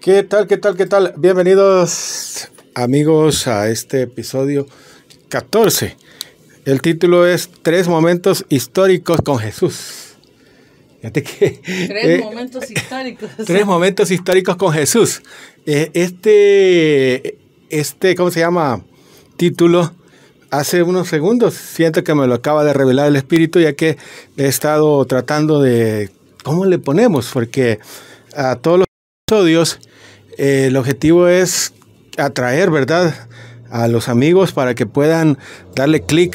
¿Qué tal, qué tal, qué tal? Bienvenidos amigos a este episodio 14. El título es Tres momentos históricos con Jesús. Tres eh, momentos históricos. Tres momentos históricos con Jesús. Eh, este, este, ¿cómo se llama? Título hace unos segundos. Siento que me lo acaba de revelar el Espíritu, ya que he estado tratando de cómo le ponemos, porque a todos los episodios, eh, el objetivo es atraer, ¿verdad? A los amigos para que puedan darle clic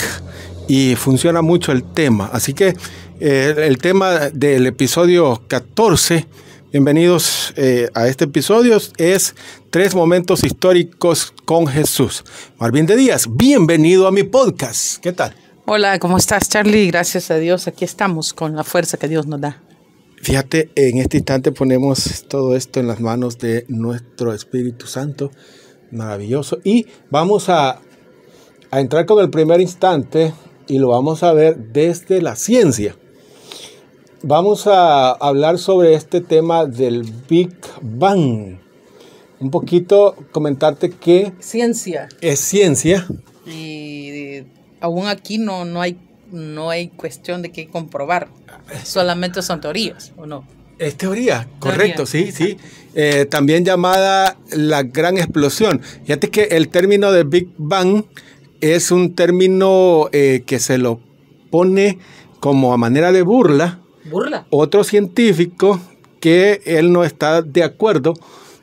y funciona mucho el tema. Así que eh, el tema del episodio 14, bienvenidos eh, a este episodio, es tres momentos históricos con Jesús. Marvin de Díaz, bienvenido a mi podcast. ¿Qué tal? Hola, ¿cómo estás Charlie? Gracias a Dios, aquí estamos con la fuerza que Dios nos da. Fíjate, en este instante ponemos todo esto en las manos de nuestro Espíritu Santo, maravilloso. Y vamos a, entrar con el primer instante y lo vamos a ver desde la ciencia. Vamos a hablar sobre este tema del Big Bang. Un poquito comentarte que... Ciencia. Es ciencia. Y eh, aún aquí no, no, hay, no hay cuestión de qué comprobar solamente son teorías, ¿o no? Es teoría, correcto, sí, sí. Eh, también llamada la gran explosión. Fíjate que el término de Big Bang es un término eh, que se lo pone como a manera de burla. Burla. Otro científico que él no está de acuerdo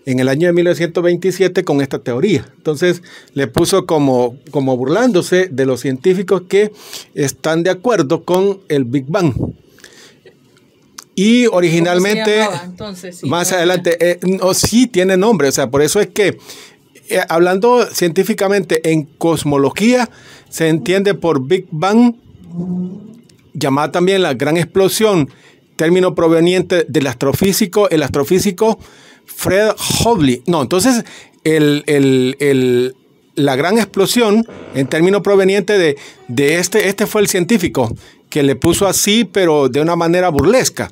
en el año de 1927 con esta teoría. Entonces le puso como, como burlándose de los científicos que están de acuerdo con el Big Bang. Y originalmente, más adelante, eh, sí tiene nombre, o sea, por eso es que, eh, hablando científicamente en cosmología, se entiende por Big Bang, llamada también la gran explosión, término proveniente del astrofísico, el astrofísico Fred Hobley. No, entonces, la gran explosión en término proveniente de, de, este, este fue el científico que le puso así, pero de una manera burlesca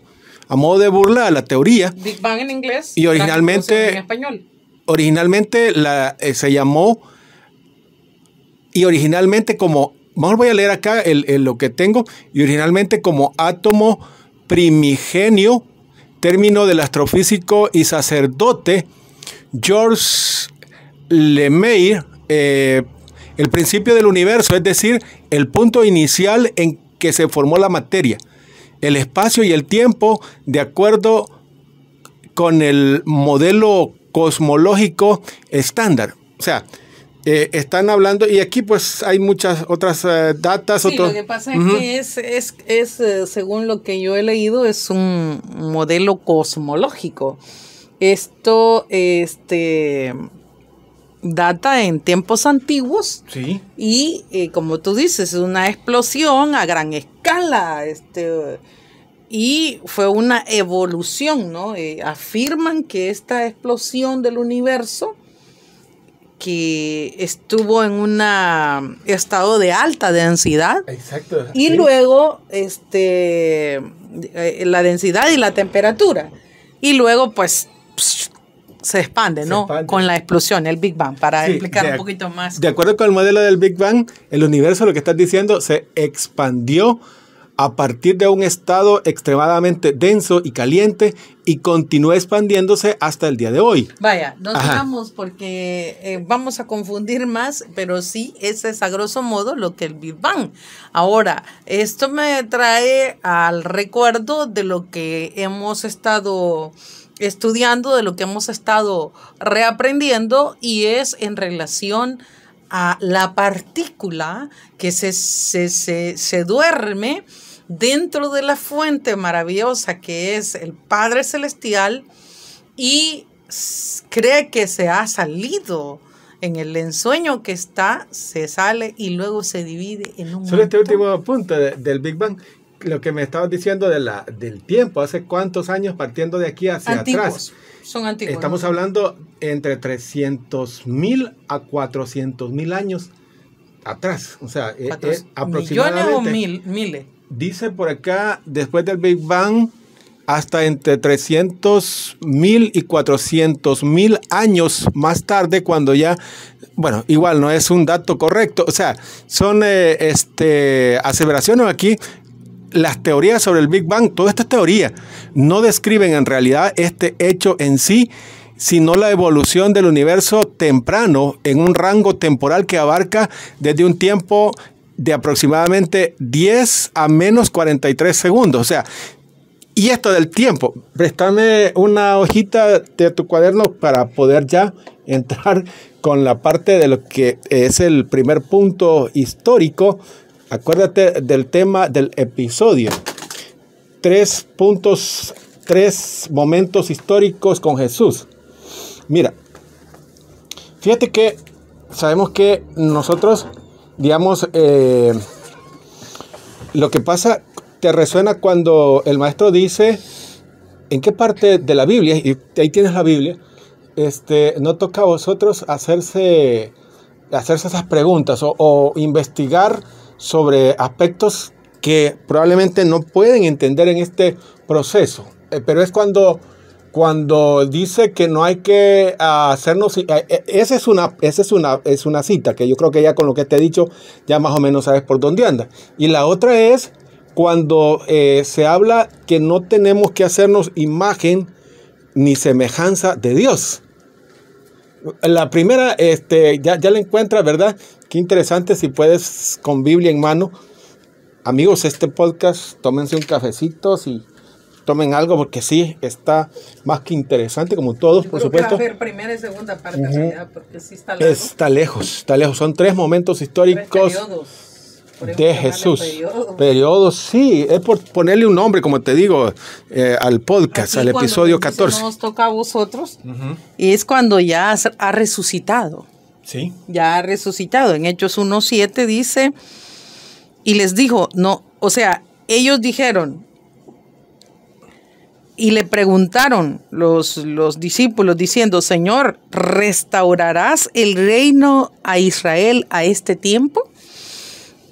a modo de burla la teoría. Big en inglés. Y originalmente. En español. Originalmente la, eh, se llamó. Y originalmente como. Vamos, voy a leer acá el, lo que tengo. Y originalmente como átomo primigenio, término del astrofísico y sacerdote George Lemeir eh, el principio del universo, es decir, el punto inicial en que se formó la materia el espacio y el tiempo de acuerdo con el modelo cosmológico estándar. O sea, eh, están hablando, y aquí pues hay muchas otras eh, datas. Sí, lo que pasa es que es, es, eh, según lo que yo he leído, es un modelo cosmológico. Esto, este, data en tiempos antiguos. Y eh, como tú dices, es una explosión a gran escala. Este, y fue una evolución, ¿no? Eh, afirman que esta explosión del universo que estuvo en un estado de alta densidad. Exacto. Y luego, este, eh, la densidad y la temperatura. Y luego, pues, se expande, ¿no? Con la explosión, el Big Bang, para explicar un poquito más. De acuerdo con el modelo del Big Bang, el universo, lo que estás diciendo, se expandió a partir de un estado extremadamente denso y caliente y continúa expandiéndose hasta el día de hoy. Vaya, no digamos porque eh, vamos a confundir más, pero sí, ese es a grosso modo lo que el Big Bang. Ahora, esto me trae al recuerdo de lo que hemos estado estudiando, de lo que hemos estado reaprendiendo y es en relación a la partícula que se, se, duerme dentro de la fuente maravillosa que es el Padre Celestial y cree que se ha salido en el ensueño que está, se sale y luego se divide en un. Solo este último punto del Big Bang lo que me estabas diciendo de la, del tiempo, hace cuántos años partiendo de aquí hacia atrás. Son antiguos. Estamos hablando entre 300.000 a 400 mil años atrás. O sea, eh, eh, aproximadamente. ¿Millones o miles? Dice por acá, después del Big Bang, hasta entre 300 mil y 400 mil años más tarde, cuando ya, bueno, igual no es un dato correcto, o sea, son eh, este, aseveraciones aquí las teorías sobre el Big Bang, todas estas teorías, no describen en realidad este hecho en sí, sino la evolución del universo temprano en un rango temporal que abarca desde un tiempo de aproximadamente 10 a menos 43 segundos. O sea, y esto del tiempo, préstame una hojita de tu cuaderno para poder ya entrar con la parte de lo que es el primer punto histórico Acuérdate del tema del episodio. Tres puntos, tres momentos históricos con Jesús. Mira, fíjate que sabemos que nosotros, digamos, eh, lo que pasa, te resuena cuando el maestro dice, ¿en qué parte de la Biblia? Y ahí tienes la Biblia. Este, no toca a vosotros hacerse, hacerse esas preguntas o investigar sobre aspectos que probablemente no pueden entender en este proceso. Eh, pero es cuando, cuando dice que no hay que ah, hacernos... Eh, eh, esa es una, es, una, es una cita que yo creo que ya con lo que te he dicho ya más o menos sabes por dónde anda. Y la otra es cuando se habla que no tenemos que hacernos imagen ni semejanza de Dios. La primera, este, ya, ya la encuentras, ¿verdad? Qué interesante si puedes con Biblia en mano. Amigos, este podcast, tómense un cafecito si tomen algo porque sí está más que interesante como todos, por supuesto. Que va primera y segunda parte porque sí está lejos. Está lejos, está lejos. Son tres momentos históricos. de Jesús. Periodos. sí, es por ponerle un nombre, como te digo, eh, al podcast, al episodio 14. Nos toca a vosotros, y es cuando ya ha resucitado. Ya ha resucitado. En Hechos 1.7 dice, y les dijo, no, o sea, ellos dijeron, y le preguntaron los, los discípulos diciendo, Señor, ¿restaurarás el reino a Israel a este tiempo?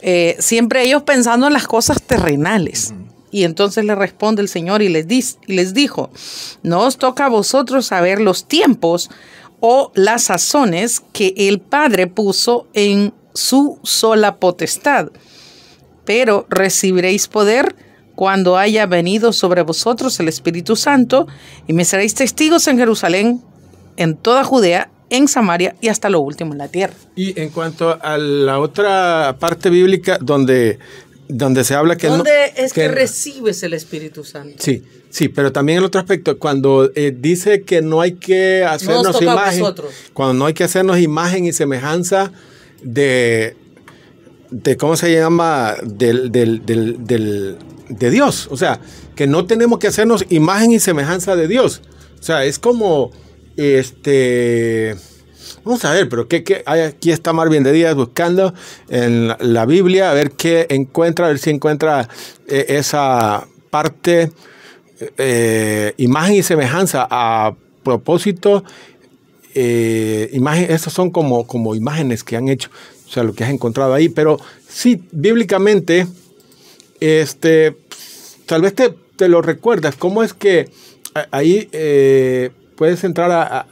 Eh, siempre ellos pensando en las cosas terrenales. Y entonces le responde el Señor y les, y les dijo, no os toca a vosotros saber los tiempos o las sazones que el Padre puso en su sola potestad. Pero recibiréis poder cuando haya venido sobre vosotros el Espíritu Santo y me seréis testigos en Jerusalén, en toda Judea, en Samaria y hasta lo último en la tierra. Y en cuanto a la otra parte bíblica donde donde se habla que... Donde es que, recibes el Espíritu Santo. Sí, sí, pero también el otro aspecto, cuando eh, dice que no hay que hacernos imagen, cuando no hay que hacernos imagen y semejanza de, de ¿cómo se llama? de Dios, o sea, que no tenemos que hacernos imagen y semejanza de Dios. O sea, es como, este... Vamos a ver, pero ¿qué, aquí está Marvin de Díaz buscando en la, Biblia, a ver qué encuentra, a ver si encuentra eh, esa parte, eh, imagen y semejanza a propósito. Eh, imagen, esas son como, como imágenes que han hecho, o sea, lo que has encontrado ahí, pero sí, bíblicamente, este, tal vez te, lo recuerdas, cómo es que ahí puedes entrar a,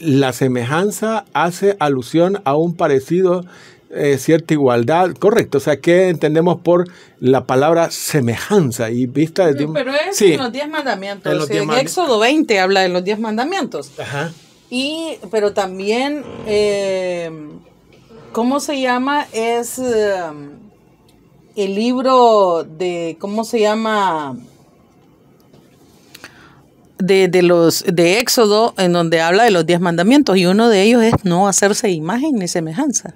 la semejanza hace alusión a un parecido, eh, cierta igualdad, correcto. O sea, ¿qué entendemos por la palabra semejanza? Y vista de un... Pero es sí. en los diez mandamientos. En, los Éxodo 20 habla de los diez mandamientos. Ajá. Y, pero también, eh, ¿cómo se llama? Es eh, el libro de, ¿cómo se llama? de, los de Éxodo, en donde habla de los diez mandamientos, y uno de ellos es no hacerse imagen ni semejanza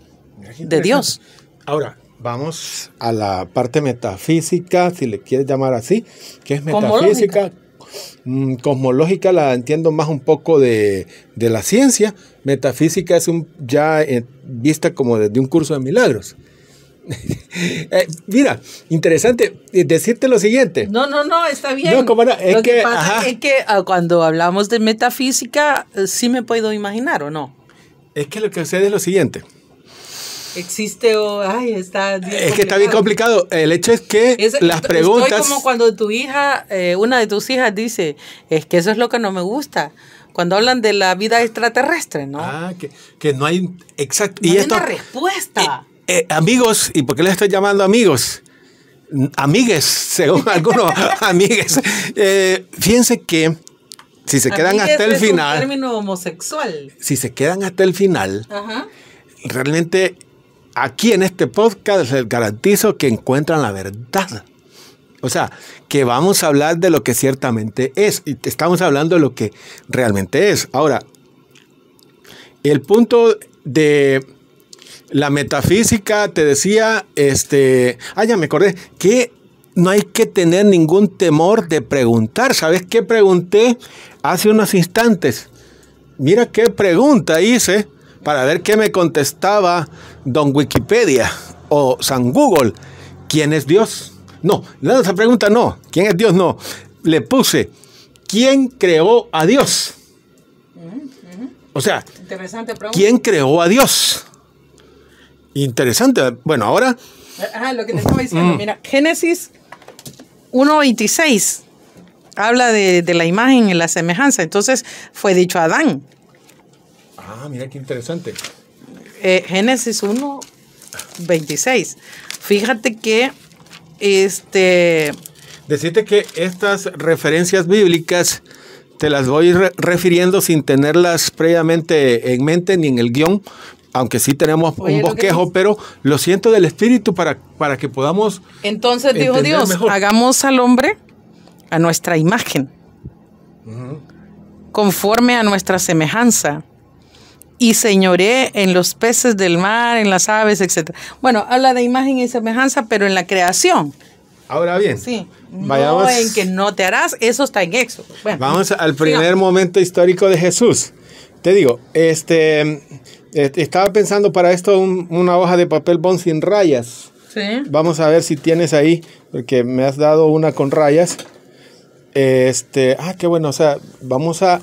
de Dios. Ahora, vamos a la parte metafísica, si le quieres llamar así, que es metafísica. Cosmológica, mm, la entiendo más un poco de, la ciencia. Metafísica es un, ya eh, vista como desde un curso de milagros. Eh, mira, interesante eh, decirte lo siguiente. No, no, no, está bien. No, es que, es ah, que cuando hablamos de metafísica, eh, sí me puedo imaginar o no. Es que lo que sucede es lo siguiente. Existe o. ay, está. es que está bien complicado. El hecho es que las preguntas. Estoy como cuando tu hija, una de tus hijas dice: Es que eso es lo que no me gusta cuando hablan de la vida extraterrestre, ¿no? Ah, que, no hay exacto. No y hay una respuesta. Eh, amigos, ¿y por qué les estoy llamando amigos? Amigues, según algunos, amigues. Eh, fíjense que si se quedan hasta el es final. término homosexual. Si se quedan hasta el final, realmente aquí en este podcast les garantizo que encuentran la verdad. O sea, que vamos a hablar de lo que ciertamente es y estamos hablando de lo que realmente es. Ahora, el punto de la metafísica te decía, este, ah, ya me acordé, que no hay que tener ningún temor de preguntar. ¿Sabes qué pregunté hace unos instantes? Mira qué pregunta hice para ver qué me contestaba don Wikipedia o San Google. ¿Quién es Dios? No, de esa pregunta no. ¿Quién es Dios? No. Le puse, ¿quién creó a Dios? Mm, o sea, ¿quién creó a Dios? Interesante. Bueno, ahora. lo que te estaba diciendo. Mm. Mira, Génesis 1.26 habla de, la imagen y la semejanza. Entonces fue dicho a Adán. Ah, mira qué interesante. Eh, Génesis 1.26. Fíjate que este. Decirte que estas referencias bíblicas te las voy refiriendo sin tenerlas previamente en mente ni en el guión, aunque sí tenemos un bosquejo, pero lo siento del espíritu para, para que podamos. Entonces dijo Dios, hagamos al hombre a nuestra imagen, conforme a nuestra semejanza, y señoré en los peces del mar, en las aves, etc. Bueno, habla de imagen y semejanza, pero en la creación. Ahora bien, sí, no en que no te harás, eso está en Éxodo. vamos al primer momento histórico de Jesús. Te digo, este estaba pensando para esto una hoja de papel bond sin rayas. Sí. Vamos a ver si tienes ahí, porque me has dado una con rayas. Este, ah, qué bueno, o sea, vamos a...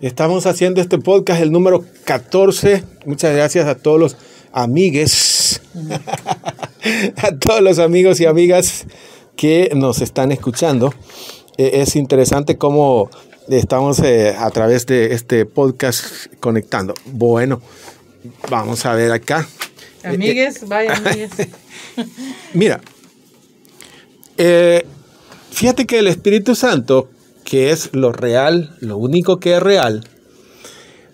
Estamos haciendo este podcast, el número 14. Muchas gracias a todos los amigues, a todos los amigos y amigas que nos están escuchando. E-, es interesante cómo estamos eh, a través de este podcast conectando. Bueno, vamos a ver acá. Amigues, eh, eh, vaya, amigues. Mira, fíjate que el Espíritu Santo, que es lo real, lo único que es real,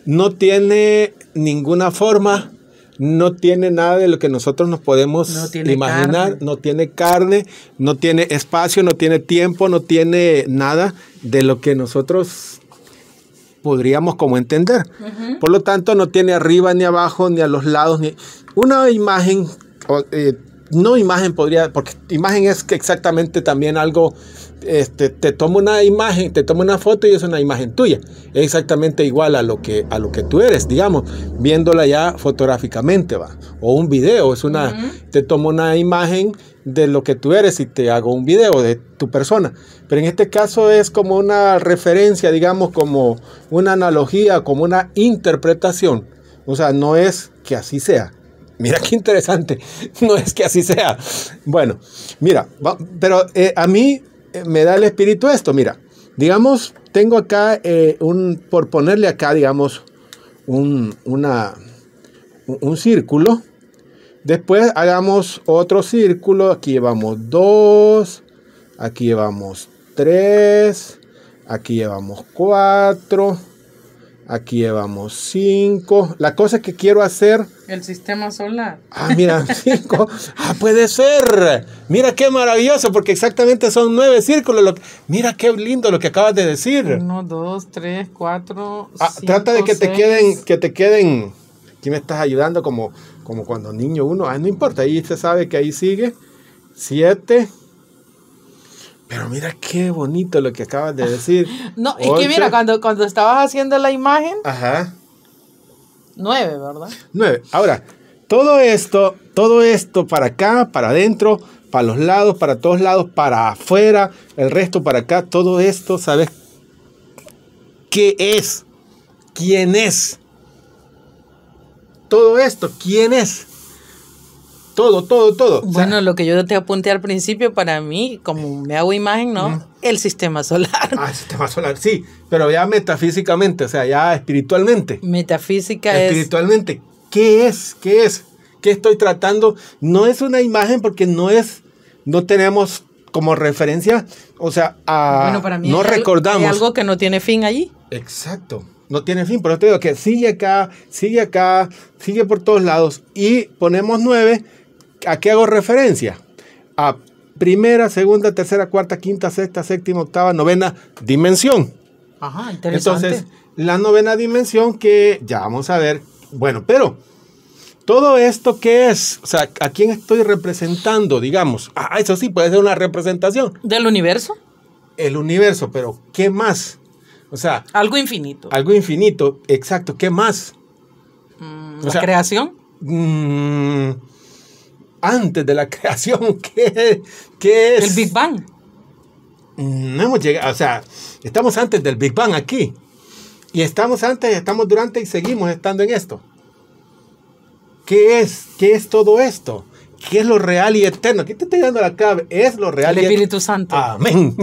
no tiene ninguna forma no tiene nada de lo que nosotros nos podemos imaginar, no tiene carne, no tiene espacio, no tiene tiempo, no tiene nada de lo que nosotros podríamos como entender. Por lo tanto, no tiene arriba ni abajo, ni a los lados, ni una imagen, eh, no imagen podría, porque imagen es exactamente también algo este, te tomo una imagen, te tomo una foto y es una imagen tuya. Es exactamente igual a lo que, a lo que tú eres, digamos, viéndola ya fotográficamente, va. O un video, es una, te tomo una imagen de lo que tú eres y te hago un video de tu persona. Pero en este caso es como una referencia, digamos, como una analogía, como una interpretación. O sea, no es que así sea. Mira qué interesante. No es que así sea. Bueno, mira, pero eh, a mí eh, me da el espíritu esto? Mira, digamos, tengo acá, eh, un, por ponerle acá, digamos, un, una, un círculo. Después hagamos otro círculo. Aquí llevamos dos. Aquí llevamos tres. Aquí llevamos cuatro. Aquí llevamos 5. La cosa que quiero hacer. El sistema solar. Ah, mira, 5. ah, puede ser. Mira qué maravilloso, porque exactamente son 9 círculos. Mira qué lindo lo que acabas de decir. 1, 2, 3, 4. Trata de que te queden, que te queden. Aquí me estás ayudando como, como cuando niño uno. Ah, no importa, ahí se sabe que ahí sigue. 7. Pero mira qué bonito lo que acabas de decir. no, es que mira, cuando, cuando estabas haciendo la imagen. Ajá. Nueve, ¿verdad? Nueve. Ahora, todo esto, todo esto para acá, para adentro, para los lados, para todos lados, para afuera, el resto para acá, todo esto, ¿sabes qué es? ¿Quién es? Todo esto, ¿quién es? Todo, todo, todo. Bueno, lo que yo te apunté al principio, para mí, como eh, me hago imagen, ¿no? Mm. El sistema solar. Ah, el sistema solar, sí, pero ya metafísicamente, o sea, ya espiritualmente. Metafísica espiritualmente. es... ¿qué es? ¿Qué es? ¿Qué estoy tratando? No es una imagen porque no es, no tenemos como referencia, o sea, no recordamos. algo que no tiene fin allí. Exacto, no tiene fin, pero te digo que sigue acá, sigue acá, sigue por todos lados y ponemos nueve ¿A qué hago referencia? A primera, segunda, tercera, cuarta, quinta, sexta, séptima, octava, novena dimensión. Ajá, interesante. Entonces, la novena dimensión que ya vamos a ver. Bueno, pero todo esto qué es, o sea, ¿a quién estoy representando, digamos? Ah, eso sí, puede ser una representación. ¿Del universo? El universo, pero ¿qué más? O sea... Algo infinito. Algo infinito, exacto. ¿Qué más? Mm, ¿La creación? Mmm, antes de la creación. ¿Qué, qué es? El Big Bang. Mm, no hemos llegado, o sea, estamos antes del Big Bang aquí. Y estamos antes, estamos durante y seguimos estando en esto. ¿Qué es? ¿Qué es todo esto? ¿Qué es lo real y eterno? ¿Qué te estoy dando la clave. Es lo real el Espíritu Santo. Amén.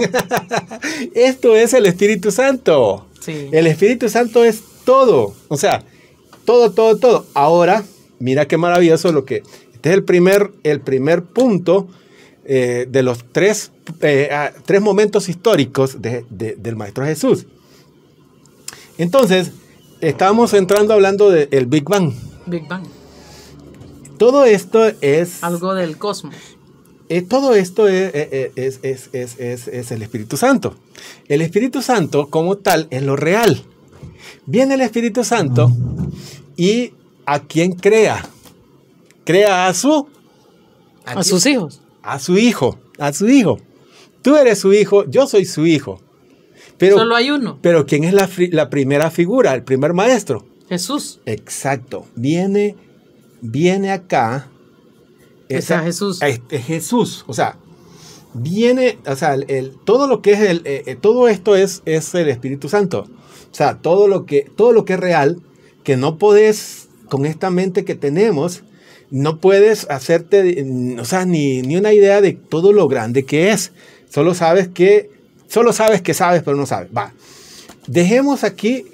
esto es el Espíritu Santo. Sí. El Espíritu Santo es todo. O sea, todo, todo, todo. Ahora, mira qué maravilloso lo que este es el primer, el primer punto eh, de los tres, eh, tres momentos históricos del Maestro Jesús. Entonces, estamos entrando hablando del Big Bang. Big Bang. Todo esto es... Algo del cosmos. Eh, todo esto es, es, es, es, el Espíritu Santo. El Espíritu Santo como tal es lo real. Viene el Espíritu Santo y a quien crea crea a su... A, sus hijos. A su hijo, a su hijo. Tú eres su hijo, yo soy su hijo. Pero, Solo hay uno. Pero ¿quién es la, primera figura, el primer maestro? Jesús. Exacto. Viene, viene acá. Esa, Jesús. Jesús. O sea, viene, o sea, el, todo lo que es el, eh, eh, todo esto es, es el Espíritu Santo. O sea, todo lo que, todo lo que es real, que no podés, con esta mente que tenemos, no puedes hacerte, mm, o sea, ni, una idea de todo lo grande que es. Solo sabes que, solo sabes que sabes, pero no sabes. Va. Dejemos aquí,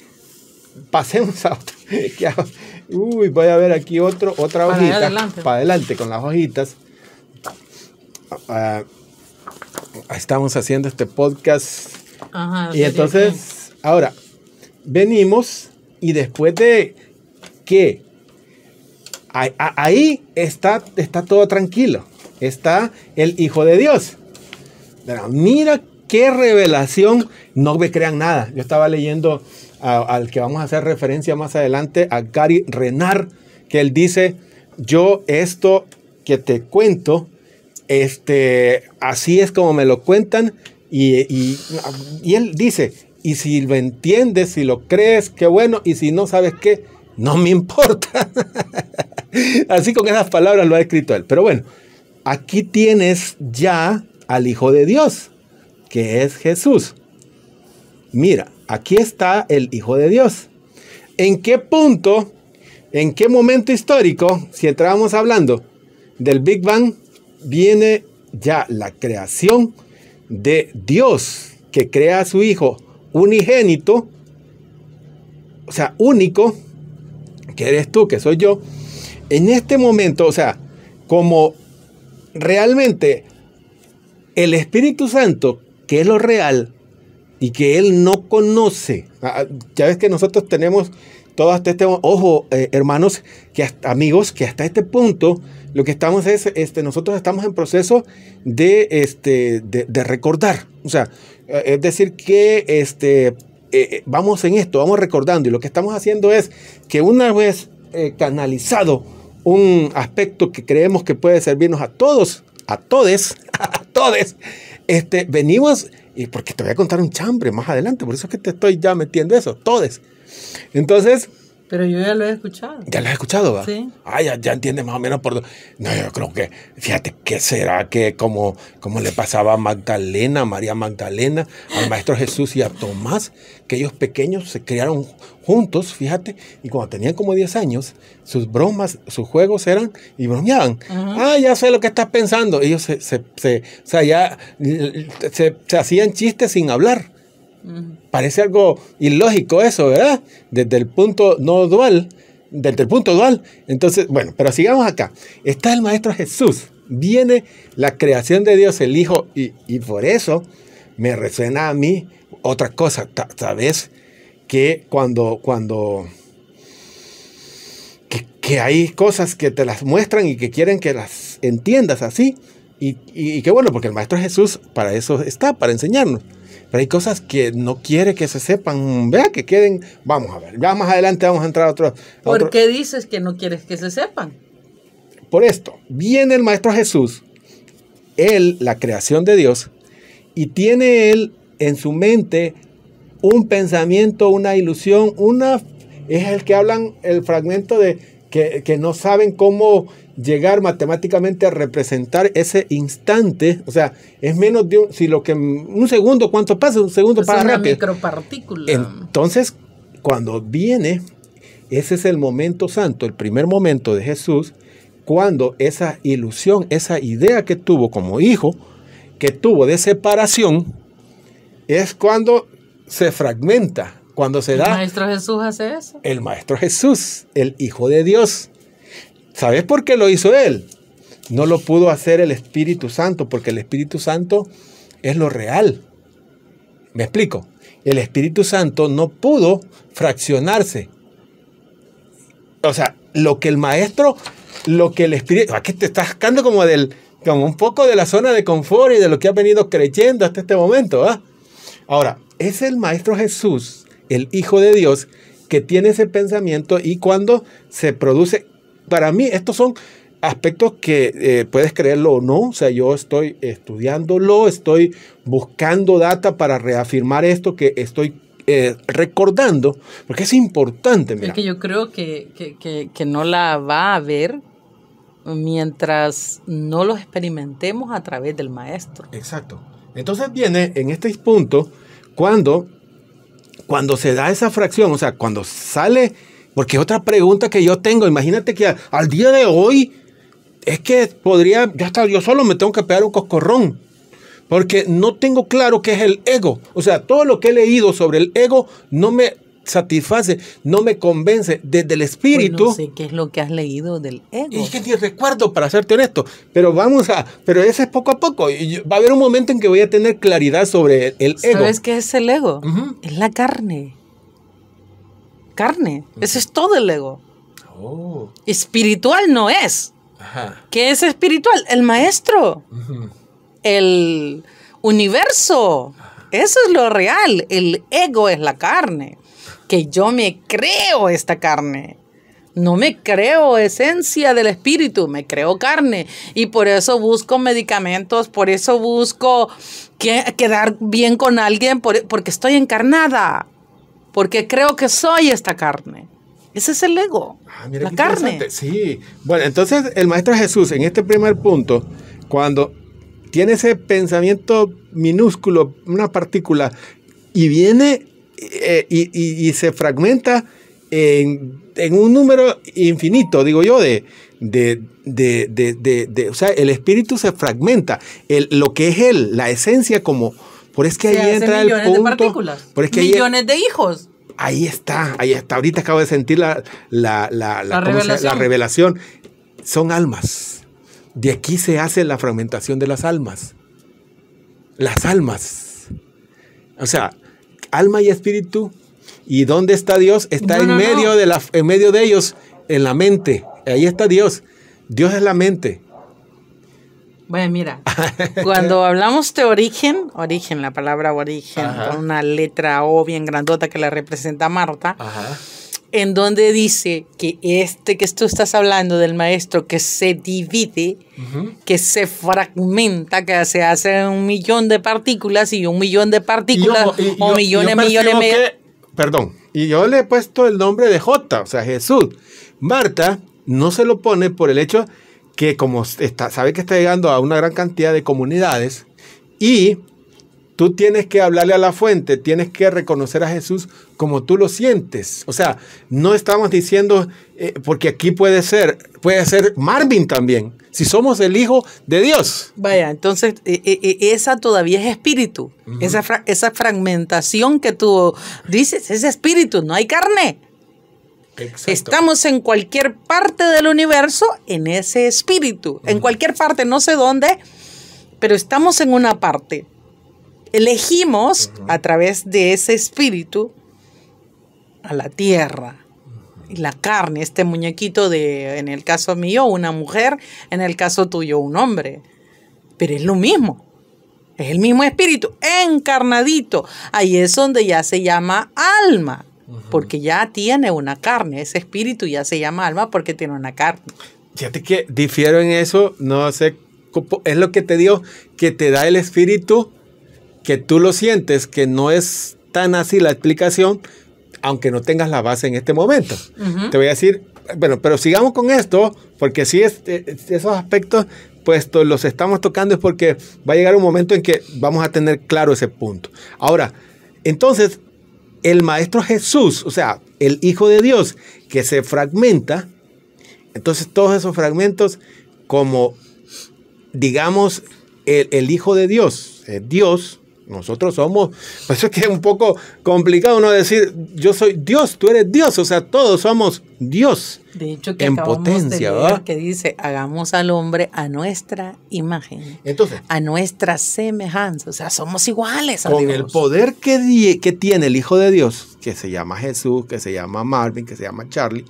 pasemos a otro. Uy, voy a ver aquí otro, otra para Adelante. Para adelante con las hojitas. Ah, estamos haciendo este podcast. y entonces, ahora, venimos y después de que Ahí está, está todo tranquilo. Está el Hijo de Dios. mira qué revelación. No me crean nada. Yo estaba leyendo al que vamos a hacer referencia más adelante, a Gary Renard, que él dice, yo esto que te cuento, este, así es como me lo cuentan. Y, y él dice, y si lo entiendes, si lo crees, qué bueno. Y si no sabes qué, no me importa. Así con esas palabras lo ha escrito él. Pero bueno, aquí tienes ya al Hijo de Dios, que es Jesús. Mira, aquí está el Hijo de Dios. ¿En qué punto, en qué momento histórico, si entrábamos hablando del Big Bang, viene ya la creación de Dios que crea a su Hijo unigénito, o sea, único, que eres tú, que soy yo, en este momento, o sea, como realmente el Espíritu Santo, que es lo real y que Él no conoce, ah, ah, ya ves que nosotros tenemos todo hasta este, ojo, eh, hermanos, que amigos, que hasta este punto lo que estamos es, este, nosotros estamos en proceso de, este, de, recordar, o sea, eh, es decir que, este, eh, vamos en esto, vamos recordando y lo que estamos haciendo es que una vez canalizado un aspecto que creemos que puede servirnos a todos, a todes, a todes. Este, venimos, y porque te voy a contar un chambre más adelante, por eso es que te estoy ya metiendo eso, todes. Entonces, pero yo ya lo he escuchado. ¿Ya lo has escuchado? Va? Sí. Ah, ya, ya entiendes más o menos por... No, yo creo que, fíjate, ¿qué será que como, como le pasaba a Magdalena, María Magdalena, al Maestro Jesús y a Tomás, que ellos pequeños se criaron juntos, fíjate, y cuando tenían como 10 años, sus bromas, sus juegos eran y bromeaban. Ah, ya sé lo que estás pensando. Ellos se, se, se, se hacían chistes sin hablar. Parece algo ilógico eso, ¿verdad? Desde el punto no dual, desde el punto dual. Entonces, bueno, pero sigamos acá. Está el Maestro Jesús. Viene la creación de Dios, el Hijo, y, por eso me resuena a mí otra cosa, ¿sabes? Que cuando, cuando, que, hay cosas que te las muestran y que quieren que las entiendas así, y, y, y qué bueno, porque el Maestro Jesús para eso está, para enseñarnos. Pero hay cosas que no quiere que se sepan. Vea que queden. Vamos a ver. Ya más adelante vamos a entrar a otro. ¿Por qué dices que no quieres que se sepan? Por esto. Viene el Maestro Jesús. Él, la creación de Dios. Y tiene él en su mente un pensamiento, una ilusión, una. Es el que hablan el fragmento de que no saben cómo llegar matemáticamente a representar ese instante, o sea, es menos de un, si lo que un segundo, ¿cuánto pasa? Un segundo para pues una micropartícula. Entonces, cuando viene, ese es el momento santo, el primer momento de Jesús, cuando esa ilusión, esa idea que tuvo como hijo, que tuvo de separación, es cuando se fragmenta, cuando se da... El Maestro Jesús hace eso. El Maestro Jesús, el Hijo de Dios ¿Sabes por qué lo hizo él? No lo pudo hacer el Espíritu Santo, porque el Espíritu Santo es lo real. ¿Me explico? El Espíritu Santo no pudo fraccionarse. O sea, lo que el maestro, lo que el Espíritu... Aquí te estás sacando como, del, como un poco de la zona de confort y de lo que has venido creyendo hasta este momento. ¿ah? Ahora, es el Maestro Jesús, el Hijo de Dios, que tiene ese pensamiento y cuando se produce para mí estos son aspectos que eh, puedes creerlo o no, o sea, yo estoy estudiándolo, estoy buscando data para reafirmar esto que estoy eh, recordando, porque es importante. Es que yo creo que, que, no la va a ver mientras no los experimentemos a través del maestro. Exacto. Entonces viene en este punto cuando, cuando se da esa fracción, o sea, cuando sale porque otra pregunta que yo tengo, imagínate que al día de hoy es que podría, ya está, yo solo me tengo que pegar un coscorrón. Porque no tengo claro qué es el ego. O sea, todo lo que he leído sobre el ego no me satisface, no me convence desde el espíritu. no sé qué es lo que has leído del ego. Y es que ni recuerdo, para serte honesto. Pero vamos a, pero ese es poco a poco. Va a haber un momento en que voy a tener claridad sobre el, ego. ¿Sabes qué es el ego? Es la carne carne. ese es todo el ego. Oh. Espiritual no es. que ¿Qué es espiritual? El maestro. El universo. Eso es lo real. El ego es la carne. Que yo me creo esta carne. No me creo esencia del espíritu, me creo carne. Y por eso busco medicamentos, por eso busco que, quedar bien con alguien, porque estoy encarnada porque creo que soy esta carne. Ese es el ego, ah, la carne. Sí, bueno, entonces el Maestro Jesús en este primer punto, cuando tiene ese pensamiento minúsculo, una partícula, y viene eh, y, se fragmenta en, un número infinito, digo yo, de, de, o sea, el espíritu se fragmenta, lo que es él, la esencia como por es que ahí entra el punto. De partículas. millones de hijos. Ahí está, ahí está. Ahorita acabo de sentir la, revelación. Son almas. De aquí se hace la fragmentación de las almas. Las almas. O sea, alma y espíritu. ¿Y dónde está Dios? Está en, medio De la, en medio de ellos, en la mente. Ahí está Dios. Dios es la mente. Bueno, mira, cuando hablamos de origen, origen, la palabra origen, con una letra O bien grandota que la representa Marta, en donde dice que este que tú estás hablando del maestro que se divide, que se fragmenta, que se hace un millón de partículas y un millón de partículas o millones, millones, Perdón, y yo le he puesto el nombre de J, o sea, Jesús. Marta no se lo pone por el hecho que como está, sabe que está llegando a una gran cantidad de comunidades y tú tienes que hablarle a la fuente, tienes que reconocer a Jesús como tú lo sientes. O sea, no estamos diciendo, eh, porque aquí puede ser, puede ser Marvin también, si somos el hijo de Dios. Vaya, entonces eh, eh, esa todavía es espíritu, esa, esa fragmentación que tú dices es espíritu, no hay carne. Estamos en cualquier parte del universo en ese espíritu. En cualquier parte, no sé dónde, pero estamos en una parte. Elegimos a través de ese espíritu a la tierra. Y la carne, este muñequito de, en el caso mío, una mujer, en el caso tuyo, un hombre. Pero es lo mismo. Es el mismo espíritu, encarnadito. Ahí es donde ya se llama alma porque ya tiene una carne, ese espíritu ya se llama alma porque tiene una carne. Fíjate que difiero en eso, no sé, es lo que te digo, que te da el espíritu, que tú lo sientes, que no es tan así la explicación, aunque no tengas la base en este momento. Te voy a decir, bueno, pero sigamos con esto, porque si es, esos aspectos, pues los estamos tocando es porque va a llegar un momento en que vamos a tener claro ese punto. Ahora, entonces, el Maestro Jesús, o sea, el Hijo de Dios, que se fragmenta, entonces todos esos fragmentos, como digamos, el, Hijo de Dios, eh, Dios, nosotros somos, eso pues es que es un poco complicado no decir, yo soy Dios, tú eres Dios, o sea, todos somos Dios. De hecho, que en potencia, de que dice, hagamos al hombre a nuestra imagen, Entonces, a nuestra semejanza, o sea, somos iguales. A con el poder que, que tiene el Hijo de Dios, que se llama Jesús, que se llama Marvin, que se llama Charlie,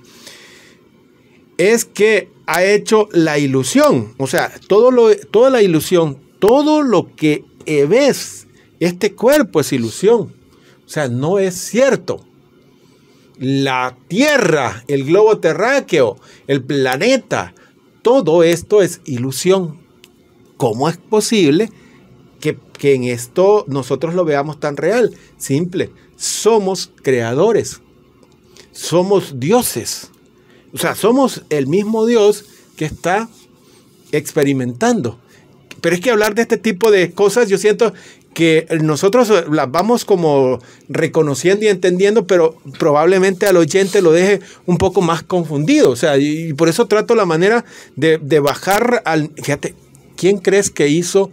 es que ha hecho la ilusión, o sea, todo lo, toda la ilusión, todo lo que ves este cuerpo es ilusión. O sea, no es cierto. La Tierra, el globo terráqueo, el planeta, todo esto es ilusión. ¿Cómo es posible que, en esto nosotros lo veamos tan real? Simple, somos creadores, somos dioses. O sea, somos el mismo Dios que está experimentando. Pero es que hablar de este tipo de cosas, yo siento que nosotros las vamos como reconociendo y entendiendo, pero probablemente al oyente lo deje un poco más confundido. O sea, y, por eso trato la manera de, bajar al... Fíjate, ¿quién crees que hizo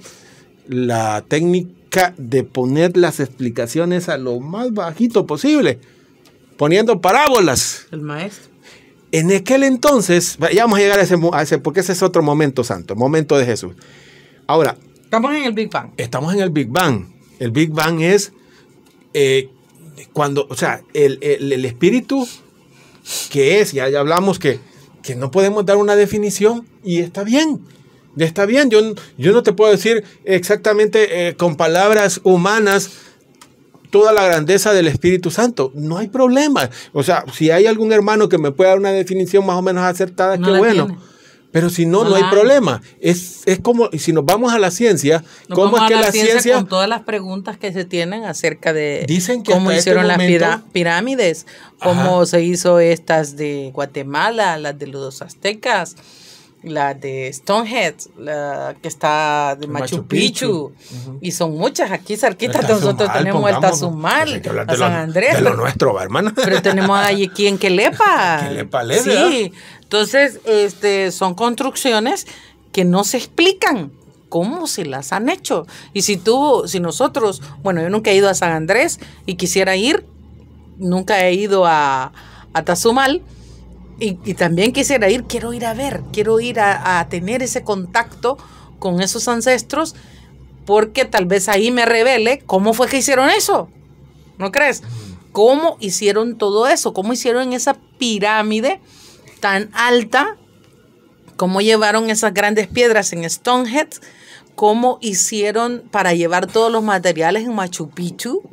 la técnica de poner las explicaciones a lo más bajito posible? Poniendo parábolas. El maestro. En aquel entonces, ya vamos a llegar a ese, a ese porque ese es otro momento santo, momento de Jesús. Ahora, Estamos en el Big Bang. Estamos en el Big Bang. El Big Bang es eh, cuando, o sea, el, espíritu que es, ya, ya hablamos que, que no podemos dar una definición y está bien. Está bien, yo, yo no te puedo decir exactamente eh, con palabras humanas toda la grandeza del Espíritu Santo. No hay problema. O sea, si hay algún hermano que me pueda dar una definición más o menos acertada, qué bueno. Pero si no, no, hay problema. Es, es como, si nos vamos a la ciencia, ¿cómo es que la, ciencia, Con todas las preguntas que se tienen acerca de cómo este hicieron las pirámides, cómo se hizo estas de Guatemala, las de los aztecas, las de Stonehenge, la que está de Machu, Picchu, y son muchas aquí cerquita. Nosotros tenemos el Tazumal, pues San Andrés. nuestro, hermano. Pero tenemos allí aquí en Quelepa. Quelepa, Sí, entonces, este, son construcciones que no se explican cómo se las han hecho. Y si tú, si nosotros, bueno, yo nunca he ido a San Andrés y quisiera ir, nunca he ido a, a Tazumal y, también quisiera ir, quiero ir a ver, quiero ir a tener ese contacto con esos ancestros porque tal vez ahí me revele cómo fue que hicieron eso. ¿No crees? ¿Cómo hicieron todo eso? ¿Cómo hicieron esa pirámide? tan alta cómo llevaron esas grandes piedras en Stonehead, cómo hicieron para llevar todos los materiales en Machu Picchu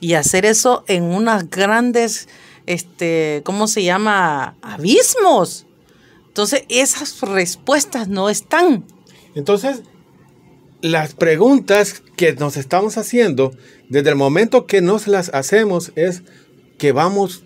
y hacer eso en unas grandes, este, ¿cómo se llama? Abismos. Entonces, esas respuestas no están. Entonces, las preguntas que nos estamos haciendo, desde el momento que nos las hacemos, es que vamos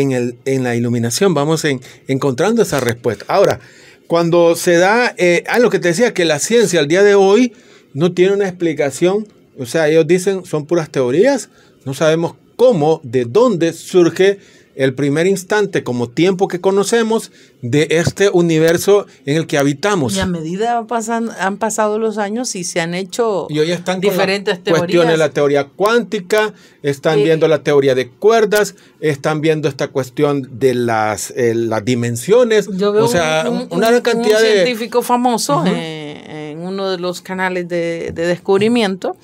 en, el, en la iluminación vamos encontrando esa respuesta. Ahora, cuando se da, eh, Ah, a lo que te decía, que la ciencia al día de hoy no tiene una explicación, o sea, ellos dicen son puras teorías, no sabemos cómo, de dónde surge el primer instante como tiempo que conocemos de este universo en el que habitamos. Y a medida pasan, han pasado los años y se han hecho y hoy están diferentes teorías. Cuestiones la teoría cuántica, están viendo la teoría de cuerdas, están viendo esta cuestión de las, eh, las dimensiones. Yo veo sea, un, una cantidad de... científico famoso eh, en uno de los canales de descubrimiento,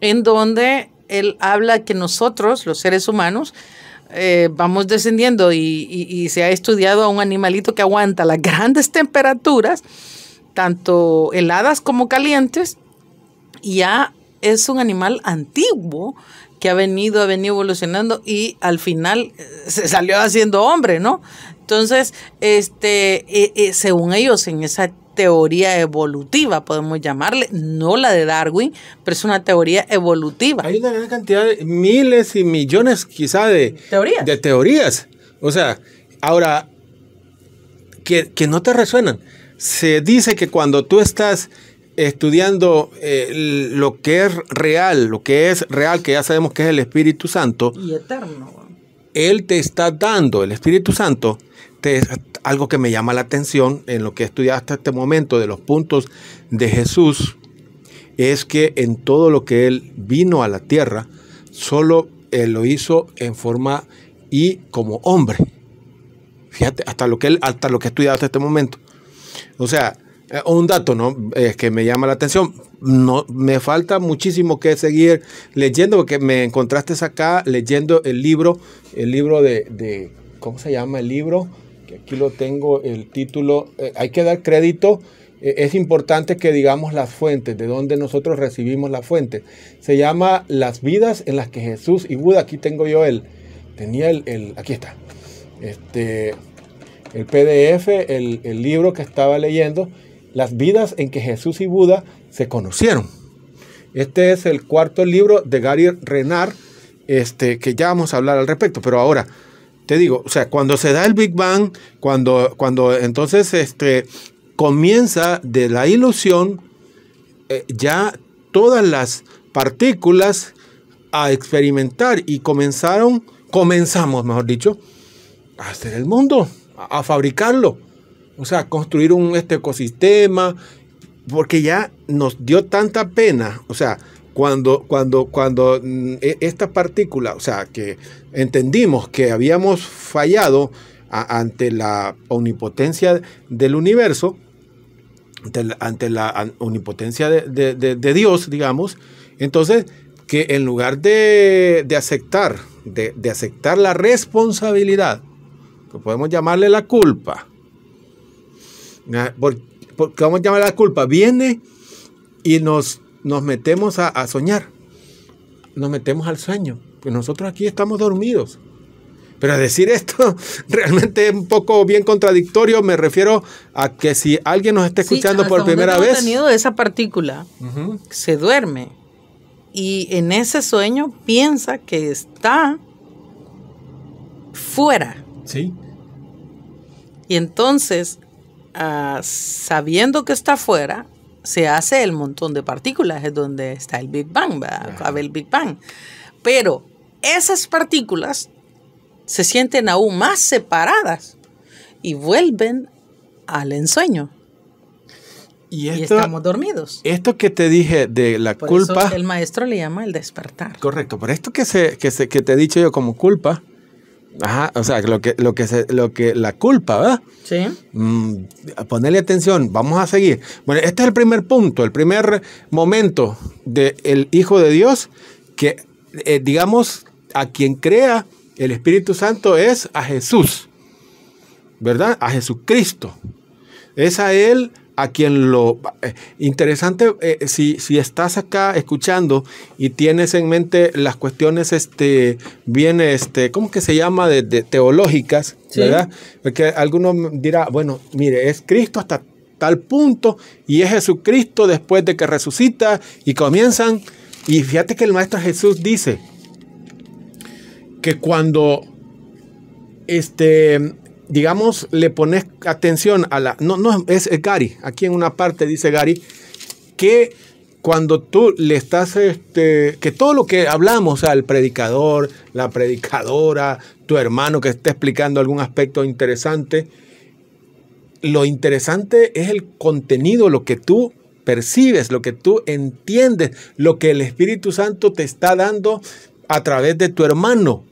en donde él habla que nosotros, los seres humanos, eh, vamos descendiendo y, se ha estudiado a un animalito que aguanta las grandes temperaturas, tanto heladas como calientes, ya es un animal antiguo que ha venido, ha venido evolucionando y al final eh, se salió haciendo hombre, ¿no? Entonces, este, eh, según ellos, en esa teoría evolutiva, podemos llamarle, no la de Darwin, pero es una teoría evolutiva. Hay una gran cantidad de miles y millones quizá de teorías. De teorías. O sea, ahora, que, no te resuenan. Se dice que cuando tú estás estudiando eh, lo que es real, lo que es real, que ya sabemos que es el Espíritu Santo. Y eterno. Él te está dando, el Espíritu Santo, es algo que me llama la atención en lo que he estudiado hasta este momento de los puntos de Jesús, es que en todo lo que Él vino a la tierra, solo Él lo hizo en forma y como hombre. Fíjate, hasta lo que, él, hasta lo que he estudiado hasta este momento. O sea, eh, un dato ¿no? que me llama la atención. No, me falta muchísimo que seguir leyendo, porque me encontraste acá leyendo el libro, el libro de, de ¿cómo se llama el libro? aquí lo tengo, el título, eh, hay que dar crédito, eh, es importante que digamos las fuentes, de dónde nosotros recibimos las fuentes. Se llama Las vidas en las que Jesús y Buda, aquí tengo yo el, tenía el, aquí está, este, el PDF, el, libro que estaba leyendo, Las vidas en que Jesús y Buda se conocieron. Este es el cuarto libro de Gary Renard, este, que ya vamos a hablar al respecto, pero ahora te digo, o sea, cuando se da el Big Bang, cuando, cuando entonces este, comienza de la ilusión, eh, ya todas las partículas a experimentar y comenzaron, comenzamos, mejor dicho, a hacer el mundo, a, fabricarlo, o sea, construir un este ecosistema, porque ya nos dio tanta pena, o sea, cuando, cuando, cuando mm, e, esta partícula, o sea, que entendimos que habíamos fallado ante la omnipotencia del universo, ante la, omnipotencia de, Dios, digamos, entonces que en lugar de, aceptar, de aceptar la responsabilidad, que podemos llamarle la culpa, porque vamos a llamar la culpa, viene y nos nos metemos a, soñar, nos metemos al sueño, pues nosotros aquí estamos dormidos. Pero decir esto realmente es un poco bien contradictorio. Me refiero a que si alguien nos está escuchando por primera vez. tenido esa partícula, se duerme y en ese sueño piensa que está fuera. Sí. Y entonces, ah, sabiendo que está fuera, se hace el montón de partículas, es donde está el Big Bang, va a ver el Big Bang. Pero esas partículas se sienten aún más separadas y vuelven al ensueño. Y, estamos dormidos. Esto que te dije de la culpa. el maestro le llama el despertar. Correcto, pero esto que, se, que, se, que te he dicho yo como culpa Ajá, o sea, lo que, lo que, lo que la culpa, ¿verdad? Sí. Mm, ponerle atención, vamos a seguir. Bueno, este es el primer punto, el primer momento del Hijo de Dios que, eh, digamos, a quien crea el Espíritu Santo es a Jesús, ¿verdad? A Jesucristo. Es a Él a quien lo... Eh, interesante, eh, si, estás acá escuchando y tienes en mente las cuestiones, este, bien, este, ¿cómo que se llama? De, teológicas, ¿verdad? Porque alguno dirá, bueno, mire, es Cristo hasta tal punto y es Jesucristo después de que resucita y comienzan. Y fíjate que el Maestro Jesús dice que cuando este, digamos, le pones atención a la... No, no, es Gary. Aquí en una parte dice Gary que cuando tú le estás, este, que todo lo que hablamos, al predicador, la predicadora, tu hermano que está explicando algún aspecto interesante, lo interesante es el contenido, lo que tú percibes, lo que tú entiendes, lo que el Espíritu Santo te está dando a través de tu hermano.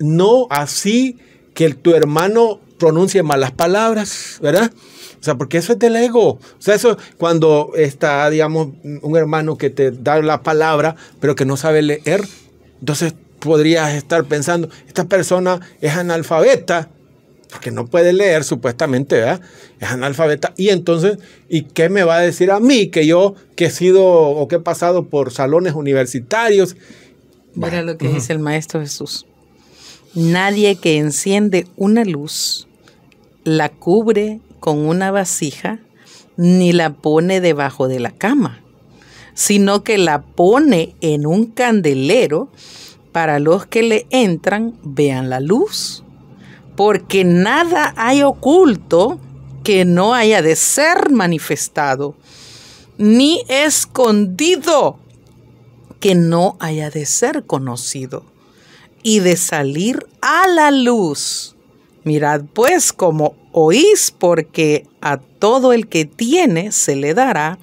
No así que tu hermano pronuncie malas palabras, ¿verdad? O sea, porque eso es del ego. O sea, eso cuando está, digamos, un hermano que te da la palabra, pero que no sabe leer, entonces podrías estar pensando, esta persona es analfabeta, porque no puede leer supuestamente, ¿verdad? Es analfabeta. Y entonces, ¿y qué me va a decir a mí que yo, que he sido o que he pasado por salones universitarios? Mira lo que dice el maestro Jesús. Nadie que enciende una luz la cubre con una vasija ni la pone debajo de la cama, sino que la pone en un candelero para los que le entran vean la luz, porque nada hay oculto que no haya de ser manifestado, ni escondido que no haya de ser conocido y de salir a la luz. Mirad pues como oís, porque a todo el que tiene se le dará,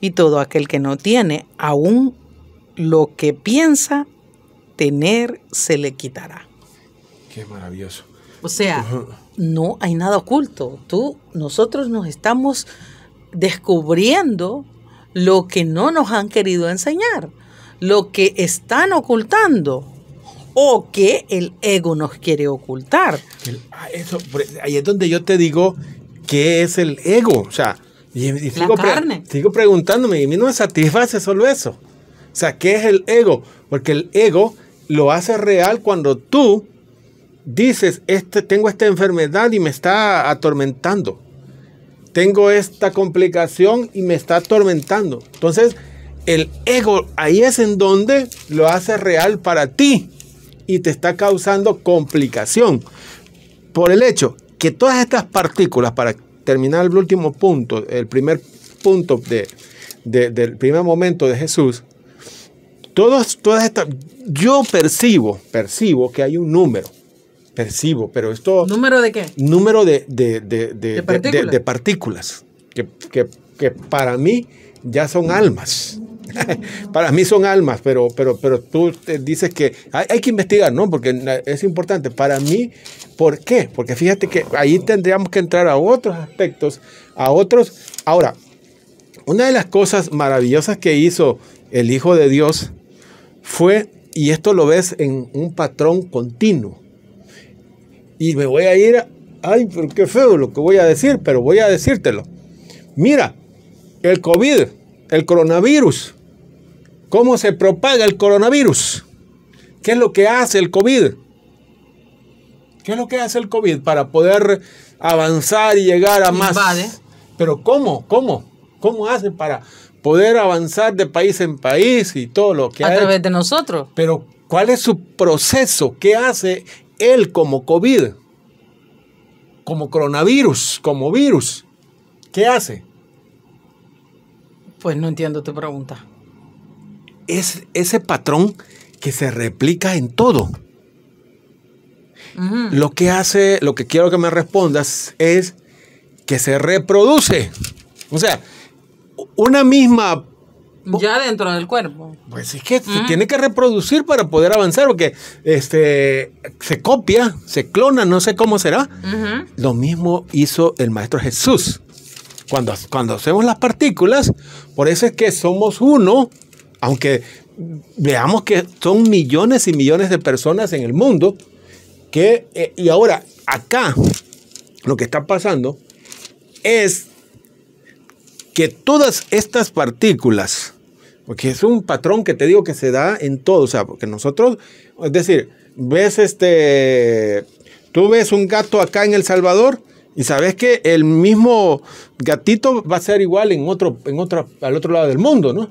y todo aquel que no tiene, aún lo que piensa tener se le quitará. Qué maravilloso. O sea, no hay nada oculto. Tú, nosotros nos estamos descubriendo lo que no nos han querido enseñar, lo que están ocultando o que el ego nos quiere ocultar. Ah, eso, ahí es donde yo te digo qué es el ego. O sea, sigo, preguntándome, y a mí no me satisface solo eso. O sea, ¿qué es el ego? Porque el ego lo hace real cuando tú dices, este, tengo esta enfermedad y me está atormentando. Tengo esta complicación y me está atormentando. Entonces, el ego ahí es en donde lo hace real para ti y te está causando complicación por el hecho que todas estas partículas, para terminar el último punto, el primer punto de, del primer momento de Jesús, todas estas, yo percibo, percibo que hay un número, percibo, pero esto... ¿Número de qué? Número de, partículas, que, que para mí ya son almas. para mí son almas, pero, pero, pero tú dices que hay, que investigar, ¿no? Porque es importante. Para mí, ¿por qué? Porque fíjate que ahí tendríamos que entrar a otros aspectos, a otros. Ahora, una de las cosas maravillosas que hizo el Hijo de Dios fue, y esto lo ves en un patrón continuo, y me voy a ir, ay, pero qué feo lo que voy a decir, pero voy a decírtelo. Mira, el COVID, el coronavirus, cómo se propaga el coronavirus, qué es lo que hace el COVID, qué es lo que hace el COVID para poder avanzar y llegar a más. Pero ¿cómo? ¿Cómo? ¿Cómo hace para poder avanzar de país en país y todo lo que... A través de nosotros. Pero ¿cuál es su proceso? ¿Qué hace él como COVID? Como coronavirus, como virus. ¿Qué hace? Pues no entiendo tu pregunta es ese patrón que se replica en todo. Lo que hace, lo que quiero que me respondas es que se reproduce. O sea, una misma... Ya dentro del cuerpo. Pues es que se tiene que reproducir para poder avanzar, porque este, se copia, se clona, no sé cómo será. Lo mismo hizo el Maestro Jesús. Cuando, cuando hacemos las partículas, por eso es que somos uno, aunque veamos que son millones y millones de personas en el mundo que, eh, y ahora acá lo que está pasando es que todas estas partículas, porque es un patrón que te digo que se da en todo, o sea, porque nosotros, es decir, ves este, tú ves un gato acá en El Salvador, y sabes que el mismo gatito va a ser igual en otro, en al otro lado del mundo, ¿no?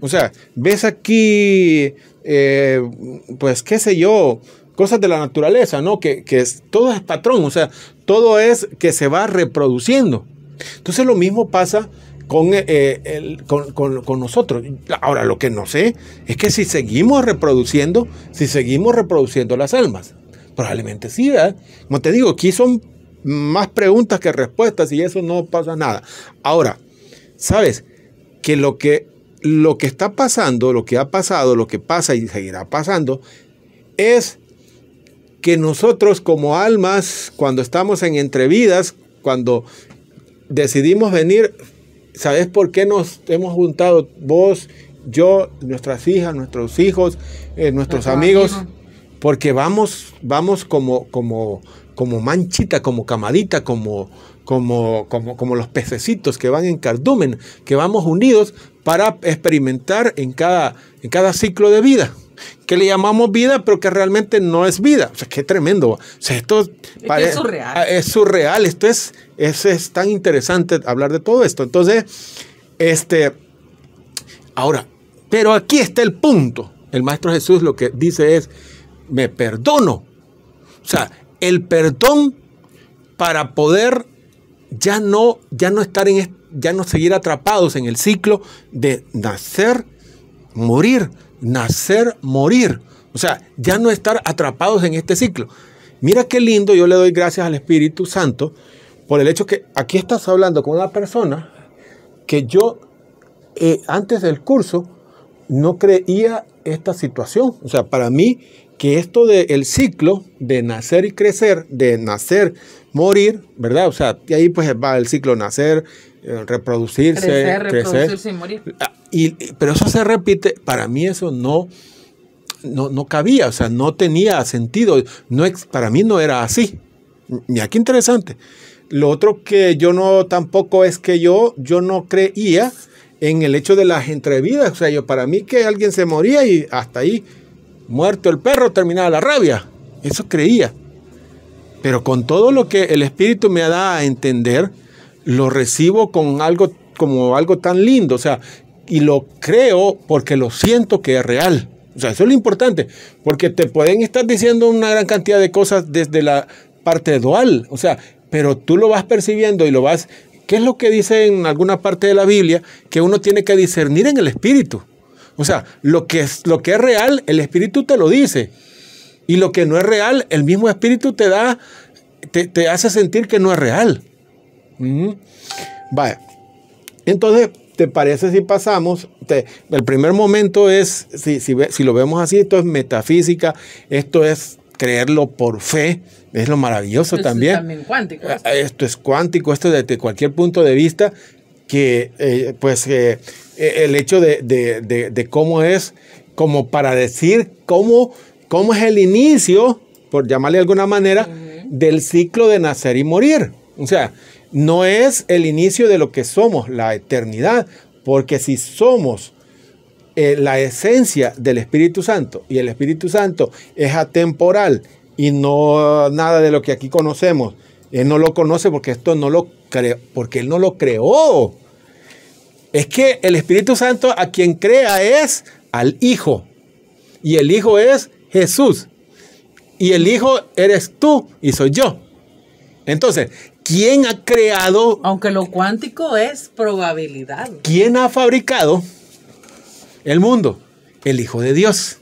O sea, ves aquí, eh, pues qué sé yo, cosas de la naturaleza, ¿no? Que, todo es patrón, o sea, todo es que se va reproduciendo. Entonces lo mismo pasa eh, con, con, nosotros. Ahora, lo que no sé es que si seguimos reproduciendo, si seguimos reproduciendo las almas, probablemente sí, ¿verdad? Como te digo, aquí son más preguntas que respuestas y eso no pasa nada. Ahora, ¿sabes? Que lo que, lo que está pasando, lo que ha pasado, lo que pasa y seguirá pasando, es que nosotros como almas, cuando estamos en entrevidas, cuando decidimos venir, ¿sabes por qué nos hemos juntado vos, yo, nuestras hijas, nuestros hijos, eh, nuestros amigos? Porque vamos, vamos como, como, como manchita, como camadita, como, como, como, como los pececitos que van en cardumen, que vamos unidos para experimentar en cada, en cada ciclo de vida que le llamamos vida, pero que realmente no es vida. O sea, qué tremendo. O sea, esto es, surreal. Ah, es surreal. Esto es, es, tan interesante hablar de todo esto. Entonces, este, ahora, pero aquí está el punto. El Maestro Jesús lo que dice es, me perdono. O sea, el perdón para poder ya no, ya no estar en ya no seguir atrapados en el ciclo de nacer, morir, nacer, morir. O sea, ya no estar atrapados en este ciclo. Mira qué lindo, yo le doy gracias al Espíritu Santo por el hecho que aquí estás hablando con una persona que yo eh, antes del curso no creía esta situación. O sea, para mí que esto del ciclo de nacer y crecer, de nacer, morir, ¿verdad? O sea, y ahí pues va el ciclo nacer, eh, reproducirse, crecer, reproducirse y morir. Ah, pero eso se repite, para mí eso no, no, cabía, o sea, no tenía sentido, no, para mí no era así. Y aquí interesante. Lo otro que yo no tampoco es que yo, yo no creía en el hecho de las entrevidas, o sea, yo para mí que alguien se moría y hasta ahí muerto el perro, terminaba la rabia. Eso creía. Pero con todo lo que el Espíritu me ha dado a entender, lo recibo con algo como algo tan lindo, o sea, y lo creo porque lo siento que es real. O sea, eso es lo importante, porque te pueden estar diciendo una gran cantidad de cosas desde la parte dual, o sea, pero tú lo vas percibiendo y lo vas... ¿Qué es lo que dice en alguna parte de la Biblia? Que uno tiene que discernir en el espíritu. O sea, lo que es, lo que es real, el Espíritu te lo dice. Y lo que no es real, el mismo Espíritu te da, te, hace sentir que no es real. Vaya. Entonces, ¿te parece si pasamos? el primer momento es, si, lo vemos así, esto es metafísica, esto es creerlo por fe, es lo maravilloso esto también. Es también cuántico, eh, esto. es cuántico, esto desde cualquier punto de vista, que eh, pues eh, eh, el hecho de, cómo es, como para decir cómo, cómo es el inicio, por llamarle de alguna manera, del ciclo de nacer y morir. O sea, no es el inicio de lo que somos, la eternidad, porque si somos eh, la esencia del Espíritu Santo y el Espíritu Santo es atemporal y no nada de lo que aquí conocemos, él no lo conoce porque esto no lo porque él no lo creó. Es que el Espíritu Santo a quien crea es al Hijo. Y el Hijo es Jesús. Y el Hijo eres tú y soy yo. Entonces, ¿quién ha creado? Aunque lo cuántico es probabilidad. ¿Quién ha fabricado el mundo? El Hijo de Dios.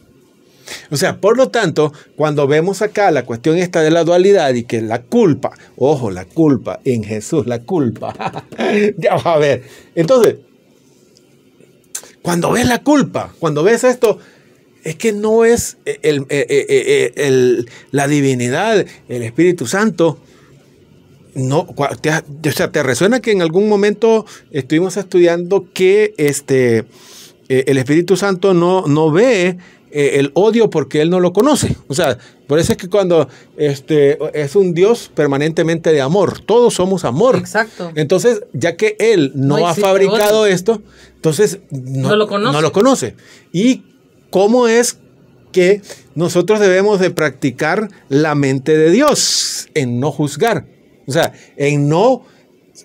O sea, por lo tanto, cuando vemos acá la cuestión esta de la dualidad y que la culpa, ojo, la culpa, en Jesús la culpa, ya va a ver. Entonces, cuando ves la culpa, cuando ves esto, es que no es eh, eh, eh, el, la divinidad, el Espíritu Santo. No, o sea, te resuena que en algún momento estuvimos estudiando que este, el Espíritu Santo no, no ve eh, el odio porque él no lo conoce. O sea, por eso es que cuando este, es un Dios permanentemente de amor, todos somos amor. Exacto. Entonces, ya que él no, ha fabricado esto, entonces no, lo conoce. no lo conoce. ¿Y cómo es que nosotros debemos de practicar la mente de Dios en no juzgar? O sea, en no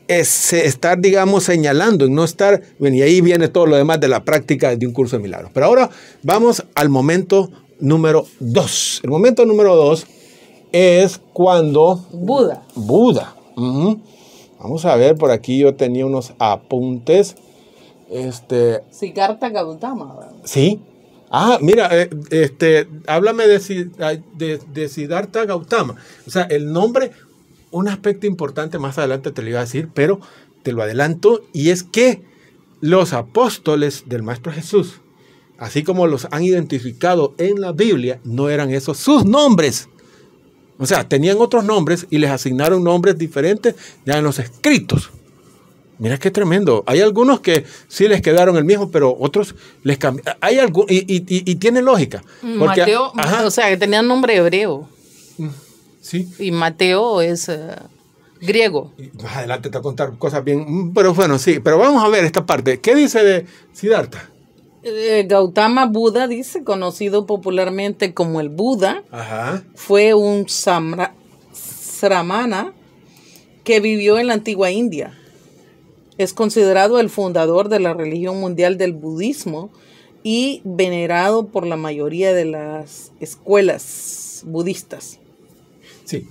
es estar, digamos, señalando, y no estar, y ahí viene todo lo demás de la práctica de un curso de milagros. Pero ahora vamos al momento número dos. El momento número dos es cuando... Buda. Buda. Vamos a ver, por aquí yo tenía unos apuntes. Este... Siddhartha Gautama. Sí. Ah, mira, eh, este, háblame de, de, de Siddhartha Gautama. O sea, el nombre un aspecto importante, más adelante te lo iba a decir, pero te lo adelanto, y es que los apóstoles del Maestro Jesús, así como los han identificado en la Biblia, no eran esos sus nombres. O sea, tenían otros nombres y les asignaron nombres diferentes ya en los escritos. Mira qué tremendo. Hay algunos que sí les quedaron el mismo, pero otros les cambiaron. Hay y, tiene lógica. Mm, o sea, que tenían nombre hebreo. Mm. Y Mateo es eh, griego. Pues, adelante te va a contar cosas bien, mm, pero bueno, sí, pero vamos a ver esta parte. ¿Qué dice de Siddhartha? Eh, Gautama Buda dice, conocido popularmente como el Buda, fue un sramana que vivió en la antigua India. Es considerado el fundador de la religión mundial del budismo y venerado por la mayoría de las escuelas budistas. Sí,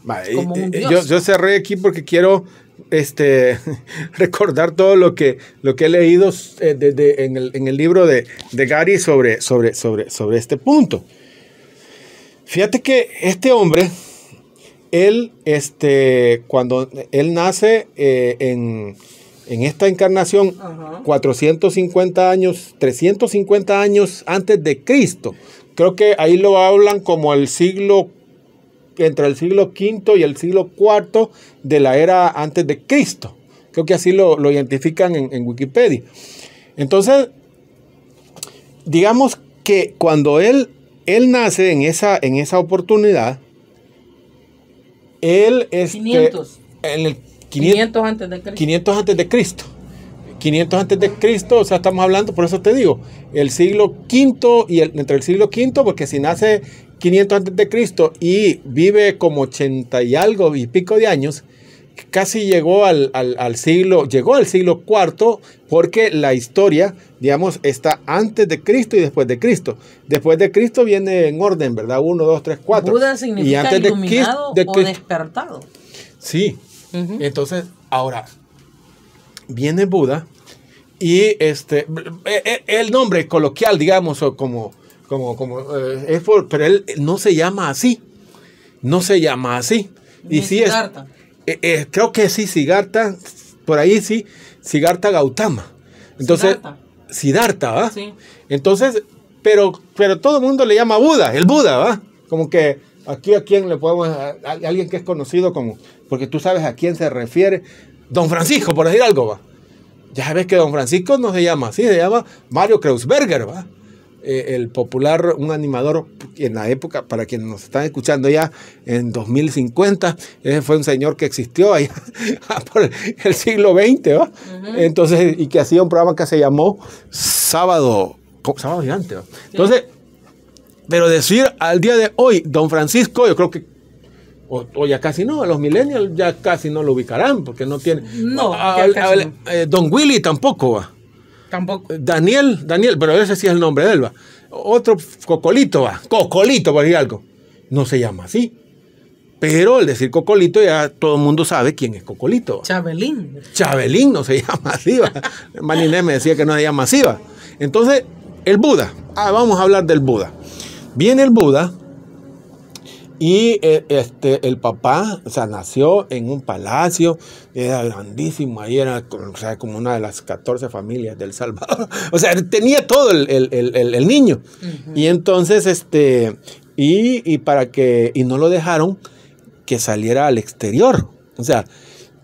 Yo, cerré aquí porque quiero este, recordar todo lo que, lo que he leído eh, en, el, libro de, Gary sobre, sobre, sobre, este punto. Fíjate que este hombre, él, este, cuando él nace eh, en, esta encarnación, 450 años, 350 años antes de Cristo. Creo que ahí lo hablan como el siglo entre el siglo V y el siglo IV de la era antes de Cristo. Creo que así lo, identifican en, Wikipedia. Entonces, digamos que cuando él, él nace en esa, en esa oportunidad, él es... 500. 500, antes de Cristo. 500 antes de Cristo. 500 antes de Cristo, o sea, estamos hablando, por eso te digo, el siglo V y entre el siglo V, porque si nace 500 antes de Cristo y vive como ochenta y algo y pico de años, casi llegó al, siglo, llegó al siglo IV, porque la historia, digamos, está antes de Cristo y después de Cristo. Después de Cristo viene en orden, ¿verdad? Uno, dos, tres, cuatro. Buda significa o despertado. Sí. Entonces, ahora, viene Buda y este, eh, eh, el nombre coloquial, digamos, o como como, como eh, es por, pero él no se llama así. No se llama así. Y sí es. Eh, eh, creo que sí, Sigarta, por ahí sí, Sigarta Gautama. Entonces, Siddhartha, ¿va? Sí. Entonces, pero, pero todo el mundo le llama Buda, el Buda, ¿va? Como que aquí a quién le podemos, alguien que es conocido como, porque tú sabes a quién se refiere, Don Francisco, por decir algo, ¿va? Ya sabes que Don Francisco no se llama así, se llama Mario Kreuzberger, ¿va? Eh, el popular, un animador en la época, para quienes nos están escuchando ya en 2050, ese eh, fue un señor que existió ahí ah, por el siglo XX, ¿va? Entonces, y que hacía un programa que se llamó Sábado, Sábado Gigante, ¿va? Entonces, pero decir al día de hoy, don Francisco, yo creo que o, ya casi no, a los millennials ya casi no lo ubicarán porque no tiene. No, eh, Don Willy tampoco va. Daniel, Daniel, pero ese sí es el nombre de él, Otro Cocolito, va. Cocolito, por decir algo. No se llama así. Pero al decir Cocolito ya todo el mundo sabe quién es Cocolito. Chabelín. Chabelín no se llama así, va. me decía que no se llama así, Entonces, el Buda. Ah, vamos a hablar del Buda. Viene el Buda y eh, este, el papá, o sea, nació en un palacio, era grandísimo, ahí era o sea, como una de las 14 familias del Salvador. O sea, tenía todo el, niño. Y entonces, este, y, para que, y no lo dejaron que saliera al exterior. O sea,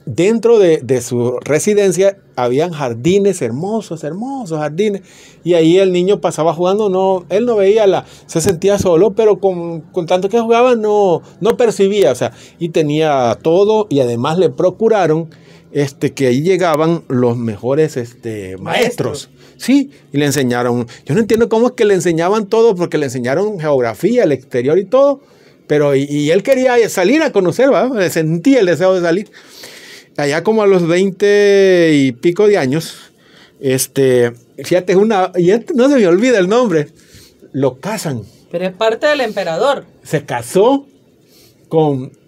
dentro de, de su residencia habían jardines hermosos, hermosos jardines, y ahí el niño pasaba jugando, no, él no veía la, se sentía solo, pero con, tanto que jugaba no, no percibía, o sea, y tenía todo, y además le procuraron este, que ahí llegaban los mejores este, maestros. Sí, y le enseñaron, yo no entiendo cómo es que le enseñaban todo, porque le enseñaron geografía, el exterior y todo, pero y, él quería salir a conocer, sentía el deseo de salir allá como a los 20 y pico de años, este, es una, y no se me olvida el nombre, lo casan. Pero es parte del emperador. Se casó con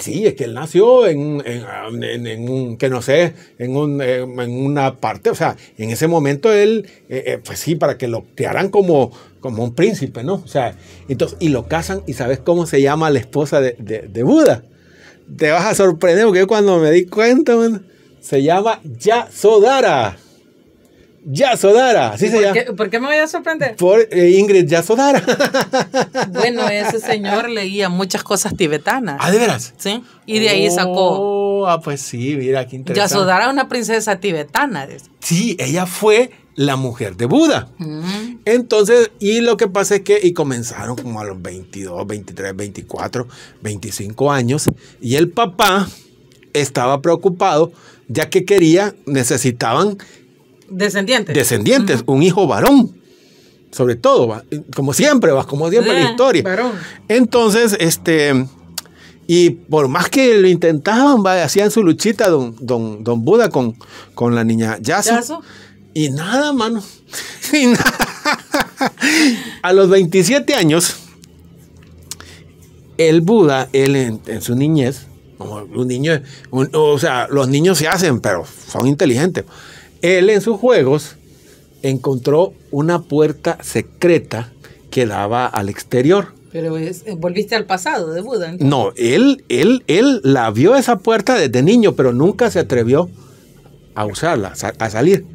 Sí, es que él nació en, en, en, un, que no sé, un, eh, en, una parte, o sea, en ese momento él, eh, eh, pues sí, para que lo crearan como, como un príncipe, ¿no? O sea, entonces, y lo casan, y ¿sabes cómo se llama la esposa de, de, de Buda? te vas a sorprender porque cuando me di cuenta, se llama Ya Yasodara, así se llama. ¿Por qué me voy a sorprender? Por eh, Ingrid Yasodara. bueno, ese señor leía muchas cosas tibetanas. Ah, de veras. Sí. Y de ahí sacó. Oh, ah, pues sí, mira, qué interesante. Yasodara es una princesa tibetana. Sí, ella fue la mujer de Buda. Mm. Entonces, y lo que pasa es que, y comenzaron como a los 22, 23, 24, 25 años, y el papá estaba preocupado ya que quería, necesitaban... Descendientes. Descendientes, un hijo varón. Sobre todo, como siempre, vas como siempre la ah, historia. Varón. Entonces, este... Y por más que lo intentaban, hacían su luchita don, don, don Buda con, con la niña Yasu. ¿Yasu? Y nada, mano. Y nada. A los 27 años, el Buda, él en, su niñez, como un niño, o sea, los niños se hacen, pero son inteligentes. Él en sus juegos encontró una puerta secreta que daba al exterior. Pero es, eh, volviste al pasado de Buda. No, él, él, él la vio esa puerta desde niño, pero nunca se atrevió a usarla, a salir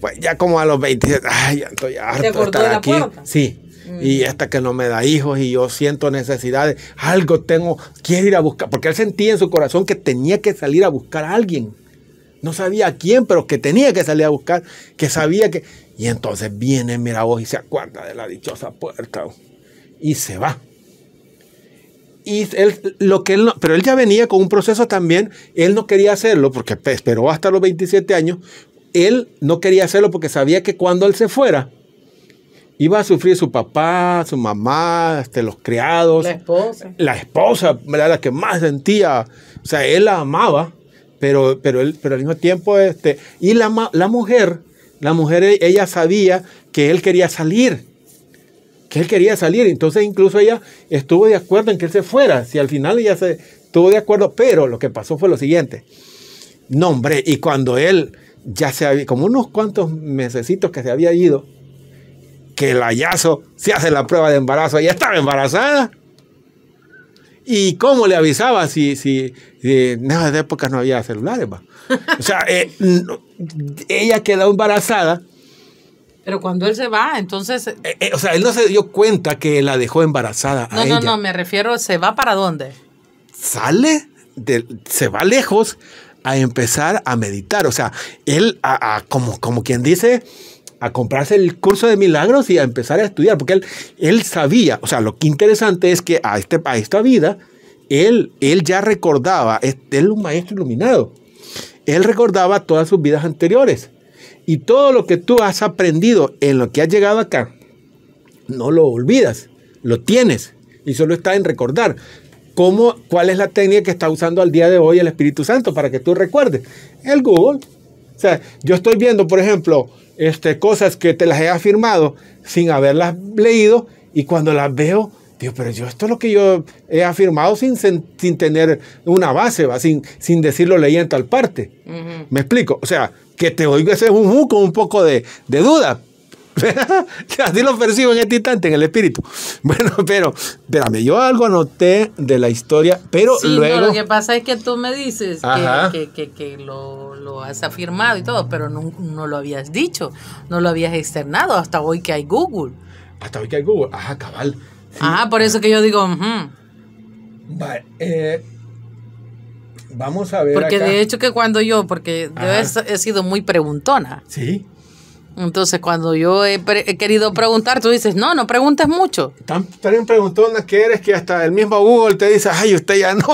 pues ya como a los 27, ay, ya estoy harto de estar aquí. Sí. Y mm. hasta que no me da hijos y yo siento necesidades, algo tengo, quiero ir a buscar, porque él sentía en su corazón que tenía que salir a buscar a alguien. No sabía a quién, pero que tenía que salir a buscar, que sabía que... Y entonces viene, mira vos, y se acuerda de la dichosa puerta y se va. Y él, lo que él no, pero él ya venía con un proceso también, él no quería hacerlo porque pues, esperó hasta los 27 años, él no quería hacerlo porque sabía que cuando él se fuera, iba a sufrir su papá, su mamá, este, los criados. La esposa. La esposa, la que más sentía. O sea, él la amaba, pero, pero, él, pero al mismo tiempo, este, y la, la mujer, la mujer, e, ella sabía que él quería salir, que él quería salir. Entonces incluso ella estuvo de acuerdo en que él se fuera. Si al final ella se estuvo de acuerdo, pero lo que pasó fue lo siguiente. No, hombre, y cuando él ya se había, como unos cuantos mesecitos que se había ido, que el hallazgo se hace la prueba de embarazo, ella estaba embarazada. ¿Y cómo le avisaba si, si, en esas épocas no había celulares? O sea, eh, ella quedó embarazada. Pero cuando él se va, entonces... Eh, eh, o sea, él no se dio cuenta que la dejó embarazada. No, no, no, me refiero, ¿se va para dónde? Sale, se va lejos, a empezar a meditar. O sea, él, como, como quien dice, a comprarse el curso de milagros y a empezar a estudiar, porque él, él sabía, o sea, lo que interesante es que a, este, a esta vida, él, él ya recordaba, él es un maestro iluminado, él recordaba todas sus vidas anteriores y todo lo que tú has aprendido en lo que has llegado acá, no lo olvidas, lo tienes y solo está en recordar cómo, cuál es la técnica que está usando al día de hoy el Espíritu Santo para que tú recuerdes. El Google. O sea, yo estoy viendo, por ejemplo, este, cosas que te las he afirmado sin haberlas leído y cuando las veo, digo, pero yo esto es lo que yo he afirmado sin, sin tener una base, Sin, sin decirlo leí en tal parte. Me explico. O sea, que te oigo ese es un, con un poco de, de duda, Así lo percibo en este instante, en el espíritu. Bueno, pero, espérame, yo algo anoté de la historia, pero luego... lo que pasa es que tú me dices que, lo, has afirmado y todo, pero no, lo habías dicho, no lo habías externado hasta hoy que hay Google. Hasta hoy que hay Google, ajá, cabal. Ajá, por eso que yo digo... Eh, vamos a ver. Porque de hecho que cuando yo, porque yo he, sido muy preguntona. Sí. Entonces, cuando yo he, querido preguntar, tú dices, no, no preguntes mucho. También preguntó preguntona que eres que hasta el mismo Google te dice, ay, usted ya no.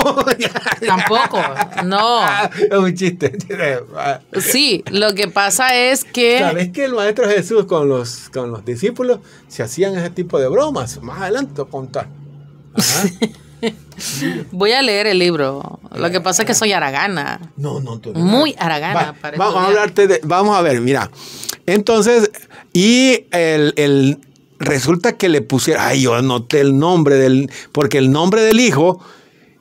Tampoco, no. Es un chiste. sí, lo que pasa es que... ¿Sabes que el Maestro Jesús con los, con los discípulos se hacían ese tipo de bromas? Más adelante contar. Ajá. Voy a leer el libro. Lo que pasa es que soy aragana. No, no, tú eres Muy aragana. vamos, a hablarte de, vamos a ver, mira. Entonces, y el, resulta que le pusieron, ay, yo anoté el nombre del, porque el nombre del hijo,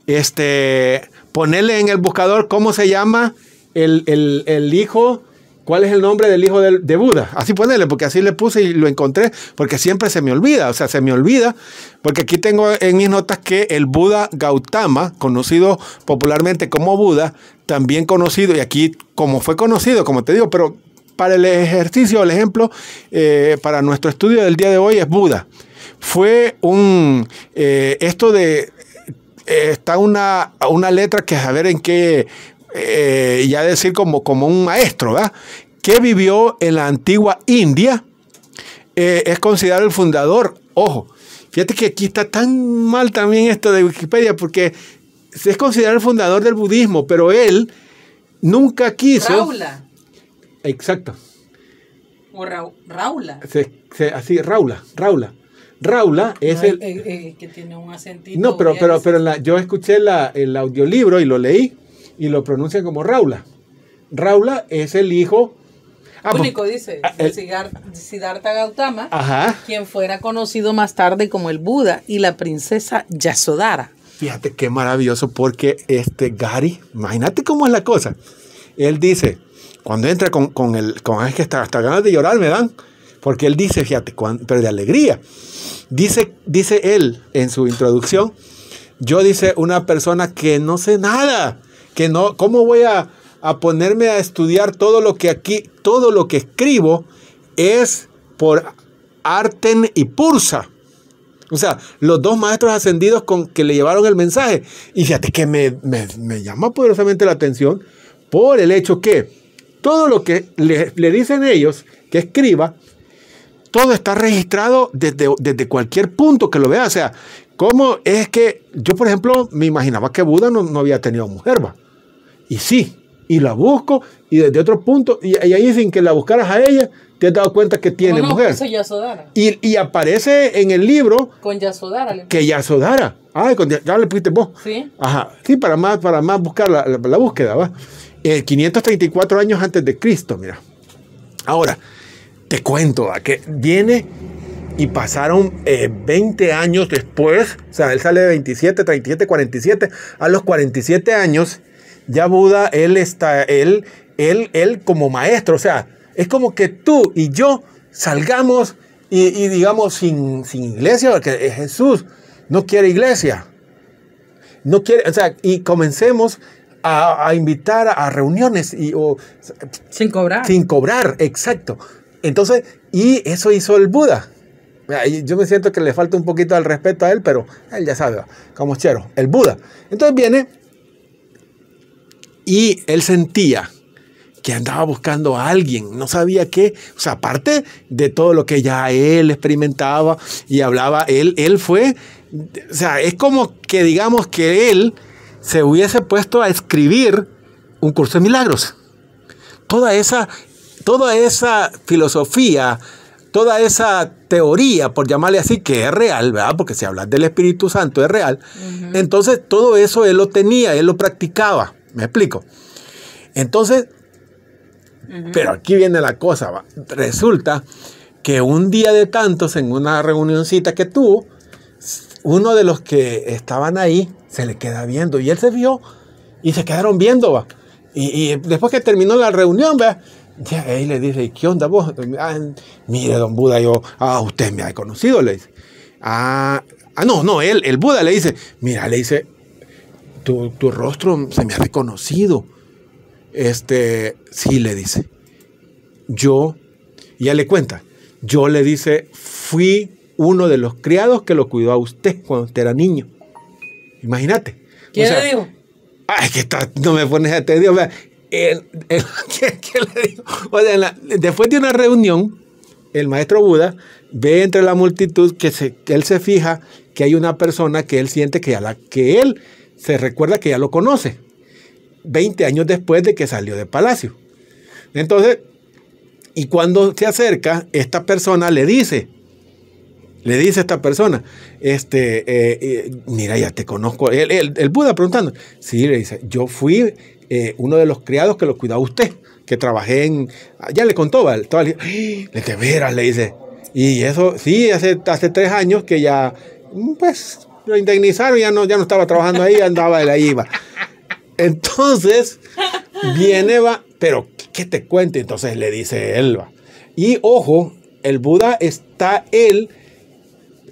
este, ponerle en el buscador cómo se llama el, el, el hijo ¿Cuál es el nombre del hijo de, Buda? Así ponele, porque así le puse y lo encontré, porque siempre se me olvida, o sea, se me olvida, porque aquí tengo en mis notas que el Buda Gautama, conocido popularmente como Buda, también conocido, y aquí como fue conocido, como te digo, pero para el ejercicio, el ejemplo, eh, para nuestro estudio del día de hoy es Buda. Fue un, eh, esto de, eh, está una, una letra que a ver en qué eh, ya decir como, como un maestro, ¿verdad? que vivió en la antigua India, eh, es considerado el fundador. Ojo, fíjate que aquí está tan mal también esto de Wikipedia, porque es considerado el fundador del budismo, pero él nunca quiso. Raula. Exacto. Raula. así, Raula, Raula. Raula es eh, el. que tiene un acentito. No, pero, pero, pero yo escuché el audiolibro y lo leí y lo pronuncia como Raula. Raula es el hijo ah, pues, único, dice, ah, Siddhartha Gautama, quien fuera conocido más tarde como el Buda y la princesa Yasodhara. Fíjate qué maravilloso, porque este Gary, imagínate cómo es la cosa. Él dice, cuando entra con, con el, con ah, es que hasta, hasta, ganas de llorar me dan, porque él dice, fíjate, pero de alegría. Dice, dice él en su introducción, yo dice una persona que no sé nada no, ¿cómo voy a, ponerme a estudiar todo lo que aquí, todo lo que escribo es por Arten y Pursa? O sea, los dos maestros ascendidos con que le llevaron el mensaje. Y fíjate que me, me, llama poderosamente la atención por el hecho que todo lo que le, dicen ellos que escriba, todo está registrado desde, desde, cualquier punto que lo vea. O sea, ¿cómo es que yo, por ejemplo, me imaginaba que Buda no, no había tenido mujer? ¿va? Y sí, y la busco, y desde otro punto, y, ahí sin que la buscaras a ella, te has dado cuenta que tiene mujer. Y, aparece en el libro. Con Yasodara. que Yasodara. Ah, ya le pusiste vos. Sí. Ajá. Sí, para más, para más buscar la, búsqueda, ¿va? 534 eh, años antes de Cristo, mira. Ahora, te cuento, ¿va? Que viene y pasaron 20 eh, años después, o sea, él sale de 27, 37, 47, a los 47 años ya Buda, él está, él, él, él como maestro, o sea, es como que tú y yo salgamos y, digamos sin, iglesia, porque Jesús no quiere iglesia. No quiere, o sea, y comencemos a, invitar a, reuniones y, o, sin cobrar. Sin cobrar, exacto. Entonces, y eso hizo el Buda. Yo me siento que le falta un poquito al respeto a él, pero él ya sabe, como chero, el Buda. Entonces viene y él sentía que andaba buscando a alguien, no sabía qué, o sea, aparte de todo lo que ya él experimentaba y hablaba, él, él fue, o sea, es como que digamos que él se hubiese puesto a escribir un curso de milagros. Toda esa, toda esa filosofía, toda esa teoría, por llamarle así, que es real, ¿verdad? Porque si hablas del Espíritu Santo es real. Entonces todo eso él lo tenía, él lo practicaba. Me explico. Entonces, pero aquí viene la cosa. Resulta que un día de tantos, en una reunioncita que tuvo, uno de los que estaban ahí se le queda viendo y él se vio y se quedaron viendo. Y, después que terminó la reunión, ya él le dice, ¿qué onda vos? Ah, mire, don Buda, yo, ah, usted me ha conocido, le dice. Ah, ah no, no, él, el Buda le dice, mira, le dice, tu, rostro se me ha reconocido Este, sí, le dice. Yo, ya le cuenta, yo le dice, fui uno de los criados que lo cuidó a usted cuando usted era niño. Imagínate. ¿Qué le digo? Ay, que no me pones a O le digo? después de una reunión, el maestro Buda ve entre la multitud que, se, que él se fija que hay una persona que él siente que, a la, que él se recuerda que ya lo conoce, 20 años después de que salió de Palacio. Entonces, y cuando se acerca, esta persona le dice, le dice a esta persona, este, eh, eh, mira, ya te conozco. El, Buda preguntando, sí, le dice, yo fui eh, uno de los criados que lo cuidaba usted, que trabajé en, ya le contó, le te ¡Ah! veras, le dice. Y eso, sí, hace, hace tres años que ya, mm, pues, lo indemnizaron, ya no, ya no estaba trabajando ahí, andaba de la IVA. Entonces, viene, va, pero ¿qué te cuente? Entonces le dice él, Y ojo, el Buda está él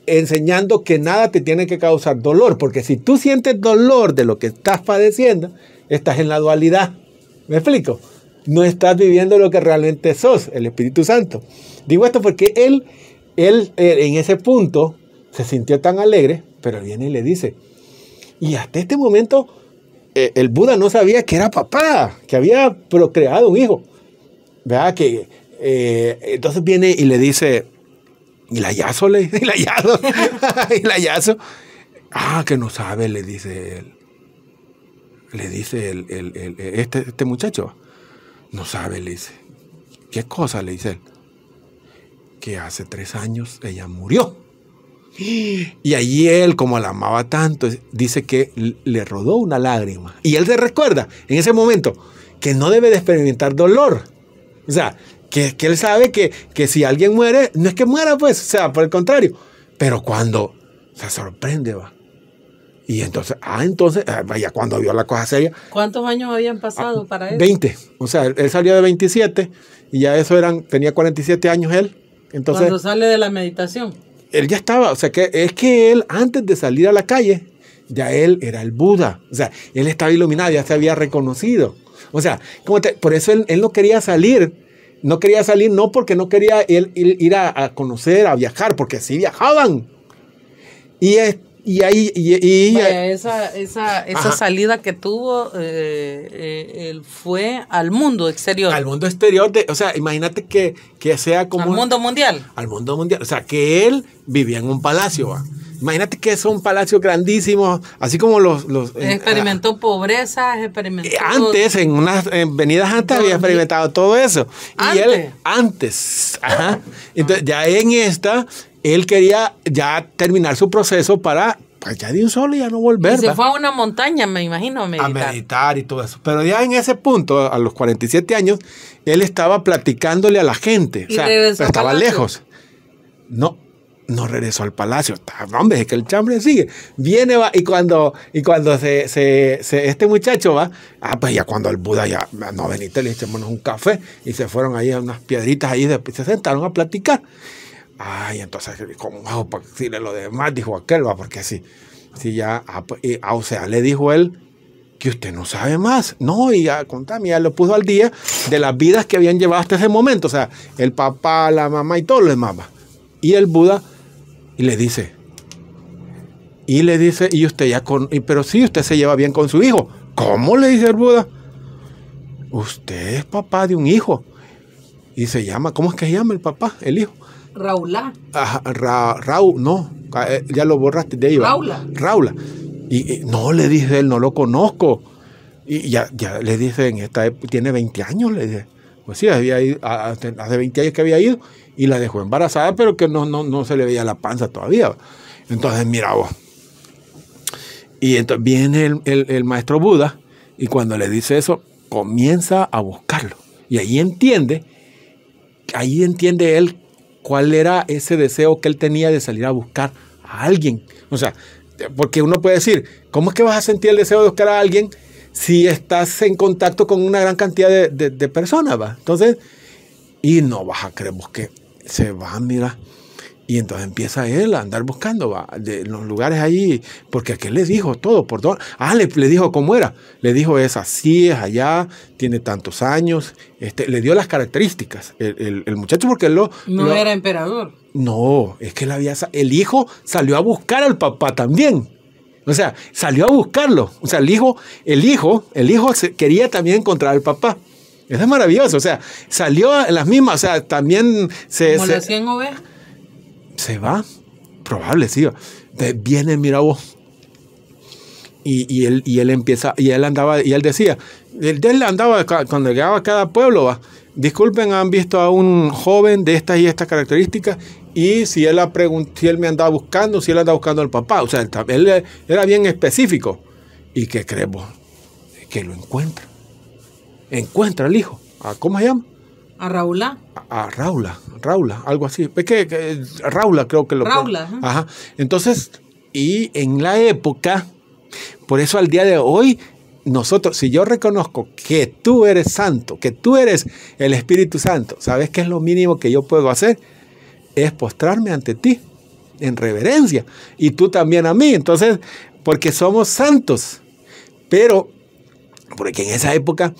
enseñando que nada te tiene que causar dolor, porque si tú sientes dolor de lo que estás padeciendo, estás en la dualidad. ¿Me explico? No estás viviendo lo que realmente sos, el Espíritu Santo. Digo esto porque él, él eh, en ese punto se sintió tan alegre pero viene y le dice, y hasta este momento eh, el Buda no sabía que era papá, que había procreado un hijo. ¿vea? Que, eh, entonces viene y le dice, y la le dice, y la y la Ah, que no sabe, le dice él. Le dice este, este muchacho. No sabe, le dice. ¿Qué cosa? Le dice él. Que hace tres años ella murió. Y allí él, como la amaba tanto, dice que le rodó una lágrima. Y él se recuerda en ese momento que no debe de experimentar dolor. O sea, que, él sabe que, si alguien muere, no es que muera, pues, o sea, por el contrario. Pero cuando se sorprende, va. Y entonces, ah, entonces, ah, vaya, cuando vio la cosa seria. ¿Cuántos años habían pasado ah, para él? 20. O sea, él salió de 27 y ya eso eran, tenía 47 años él. Entonces, cuando sale de la meditación él ya estaba, o sea, que es que él antes de salir a la calle, ya él era el Buda, o sea, él estaba iluminado, ya se había reconocido. O sea, como por eso él, no quería salir, no quería salir, no porque no quería él, ir a, conocer, a viajar, porque sí viajaban. Y, es, y ahí. esa, salida que tuvo, eh, eh, fue al mundo exterior. Al mundo exterior, o sea, imagínate que, que sea como. Al mundo mundial. Al mundo mundial. O sea, que él vivía en un palacio, Imagínate que es un palacio grandísimo, así como los... experimentó ah, pobreza, experimentó... Eh, antes, en unas venidas antes había experimentado todo eso. Y él antes. Ajá. Entonces, ya en esta, él quería ya terminar su proceso para pues ya de un solo ya no volver. Y se fue a una montaña, me imagino, a meditar. A meditar y todo eso. Pero ya en ese punto, a los 47 años, él estaba platicándole a la gente. o estaba lejos. No, no regresó al palacio. Hombre, es que el chambre sigue. Viene, va, y cuando, y cuando este muchacho va, ah, pues ya cuando el Buda ya, no, venite, le echémonos un café. Y se fueron ahí a unas piedritas ahí, se sentaron a platicar. Ay, entonces, ¿cómo hago para decirle lo demás? Dijo aquel, va, porque así si ya, ah, ah, o sea, le dijo él que usted no sabe más. No, y ya, contame, ya lo puso al día de las vidas que habían llevado hasta ese momento. O sea, el papá, la mamá y todo lo demás. Y el Buda, y le dice, y le dice, y usted ya con, pero sí, usted se lleva bien con su hijo. ¿Cómo le dice el Buda? Usted es papá de un hijo. Y se llama, ¿cómo es que se llama el papá, el hijo? Raulá. Raúl, no, eh, ya lo borraste de ahí. Raula. Raula. Y, no, le dice él, no lo conozco. Y ya, ya le dije, en esta tiene 20 años, le dije. Pues sí, había ido, hace 20 años que había ido y la dejó embarazada, pero que no, no, no se le veía la panza todavía. Entonces, mira vos. Y entonces viene el, el maestro Buda y cuando le dice eso, comienza a buscarlo. Y ahí entiende, ahí entiende él cuál era ese deseo que él tenía de salir a buscar a alguien. O sea, porque uno puede decir, ¿cómo es que vas a sentir el deseo de buscar a alguien si estás en contacto con una gran cantidad de, personas? Entonces, y no vas a que se va, mira, y entonces empieza él a andar buscando va, de los lugares ahí, porque qué le dijo todo, por todo Ah, le, dijo cómo era. Le dijo es así, es allá, tiene tantos años. Este, le dio las características. El, muchacho, porque él lo. No era emperador. No, es que él había, el hijo salió a buscar al papá también. O sea, salió a buscarlo. O sea, el hijo, el hijo, el hijo quería también encontrar al papá. Eso es maravilloso. O sea, salió en las mismas. O sea, también se. se, ¿Se va? Probable, sí. viene, mira vos. Y, él, y él empieza, y él andaba, y él decía, él, él andaba cuando llegaba a cada pueblo, disculpen, han visto a un joven de estas y estas características, y si él, si él me andaba buscando, si él andaba buscando al papá, o sea, él, era bien específico. ¿Y qué creemos? Que lo encuentra. Encuentra al hijo. ¿A ah, ¿Cómo se llama? A Raula. A, Raula, Raula, algo así. Es que, Raula creo que lo Raula. ajá. Entonces, y en la época, por eso al día de hoy, nosotros, si yo reconozco que tú eres santo, que tú eres el Espíritu Santo, ¿sabes qué es lo mínimo que yo puedo hacer? Es postrarme ante ti en reverencia y tú también a mí. Entonces, porque somos santos. Pero, porque en esa época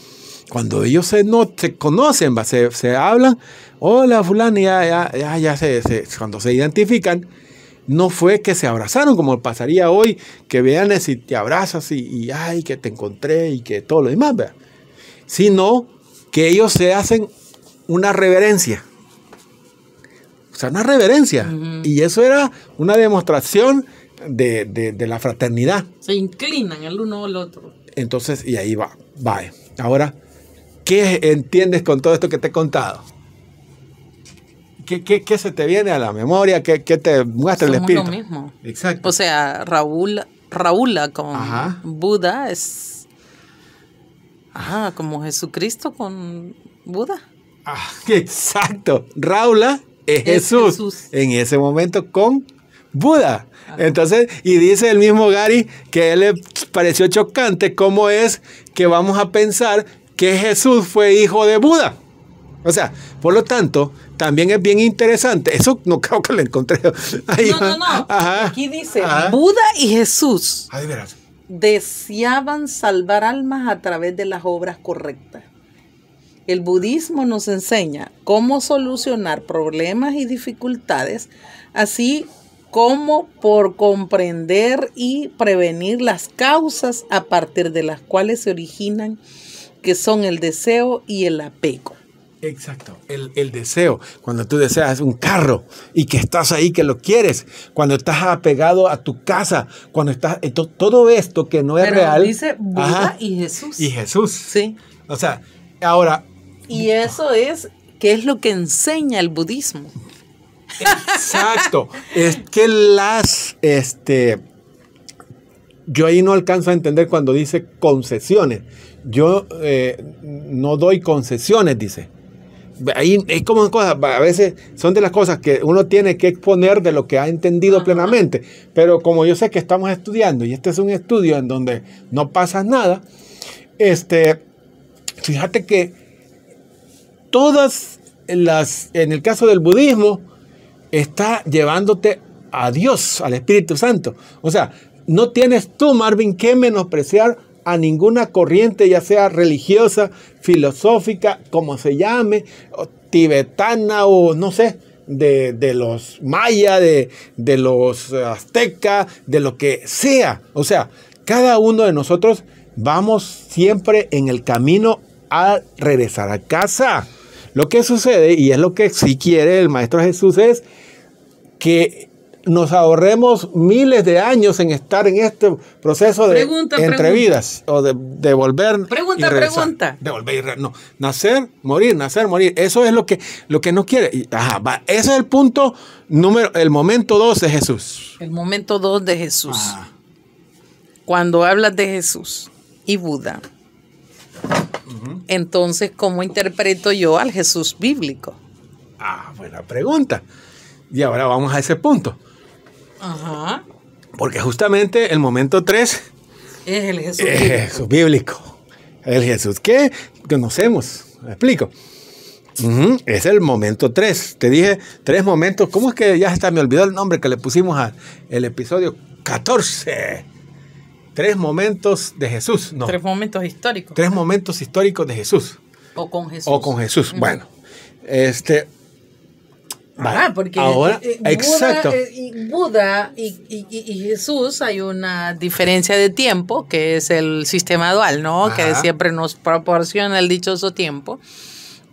cuando ellos se, no, se conocen, se, hablan, hola fulano, ya, ya, ya, ya se, cuando se identifican, no fue que se abrazaron como pasaría hoy, que vean si te abrazas y, ay, que te encontré y que todo lo demás, sino que ellos se hacen una reverencia. O sea, una reverencia. Y eso era una demostración de, de, la fraternidad. Se inclinan el uno al otro. Entonces, y ahí va, va. Eh. Ahora, ¿Qué entiendes con todo esto que te he contado? ¿Qué, qué, se te viene a la memoria? ¿Qué, te muestra el espíritu? Lo mismo. Exacto. O sea, Raúl, Raúl con Buda es. Ajá, como Jesucristo con Buda. Ah, exacto. Raula es, Jesús, En ese momento con Buda. Entonces, y dice el mismo Gary que él le pareció chocante cómo es que vamos a pensar que Jesús fue hijo de Buda. O sea, por lo tanto, también es bien interesante. Eso no creo que lo encontré. no, no, no. Aquí dice, Buda y Jesús ah, deseaban salvar almas a través de las obras correctas. El budismo nos enseña cómo solucionar problemas y dificultades, así como por comprender y prevenir las causas a partir de las cuales se originan que son el deseo y el apego. Exacto, el, deseo. Cuando tú deseas un carro y que estás ahí, que lo quieres, cuando estás apegado a tu casa, cuando estás. Eh, todo esto que no es Pero real. Dice Buda y Jesús. Y Jesús. Sí. O sea, ahora. Y eso es, qué es lo que enseña el budismo. Exacto. es que las. Este, yo ahí no alcanzo a entender cuando dice concesiones. Yo eh, no doy concesiones, dice. Ahí es como cosas, a veces son de las cosas que uno tiene que exponer de lo que ha entendido plenamente. Pero como yo sé que estamos estudiando y este es un estudio en donde no pasa nada, este, fíjate que todas las, en el caso del budismo, está llevándote a Dios, al Espíritu Santo. O sea, no tienes tú, Marvin, que menospreciar a ninguna corriente, ya sea religiosa, filosófica, como se llame, tibetana o no sé, de, los mayas, de, de los aztecas, de lo que sea. O sea, cada uno de nosotros vamos siempre en el camino a regresar a casa. Lo que sucede, y es lo que sí quiere el Maestro Jesús, es que nos ahorremos miles de años en estar en este proceso de entrevistas o de, volver pregunta, pregunta. no, nacer, morir, nacer, morir. Eso es lo que lo que no quiere. ajá, ese es el punto número el momento dos de Jesús. El momento dos de Jesús. Ah. Cuando hablas de Jesús y Buda. Entonces, ¿cómo interpreto yo al Jesús bíblico? Ah, buena pregunta. Y ahora vamos a ese punto. Ajá. Porque justamente el momento 3 es el Jesús, bíblico. Jesús El Jesús que conocemos. explico? Es el momento 3. Te dije tres momentos. ¿Cómo es que ya hasta me olvidó el nombre que le pusimos al episodio 14? Tres momentos de Jesús. No. Tres momentos históricos. Tres momentos históricos de Jesús. O con Jesús. O con Jesús. Bueno, este, porque Ahora, eh, eh, Buda, exacto. Eh, y Buda y, Jesús hay una diferencia de tiempo, que es el sistema dual, ¿no? Que siempre nos proporciona el dichoso tiempo.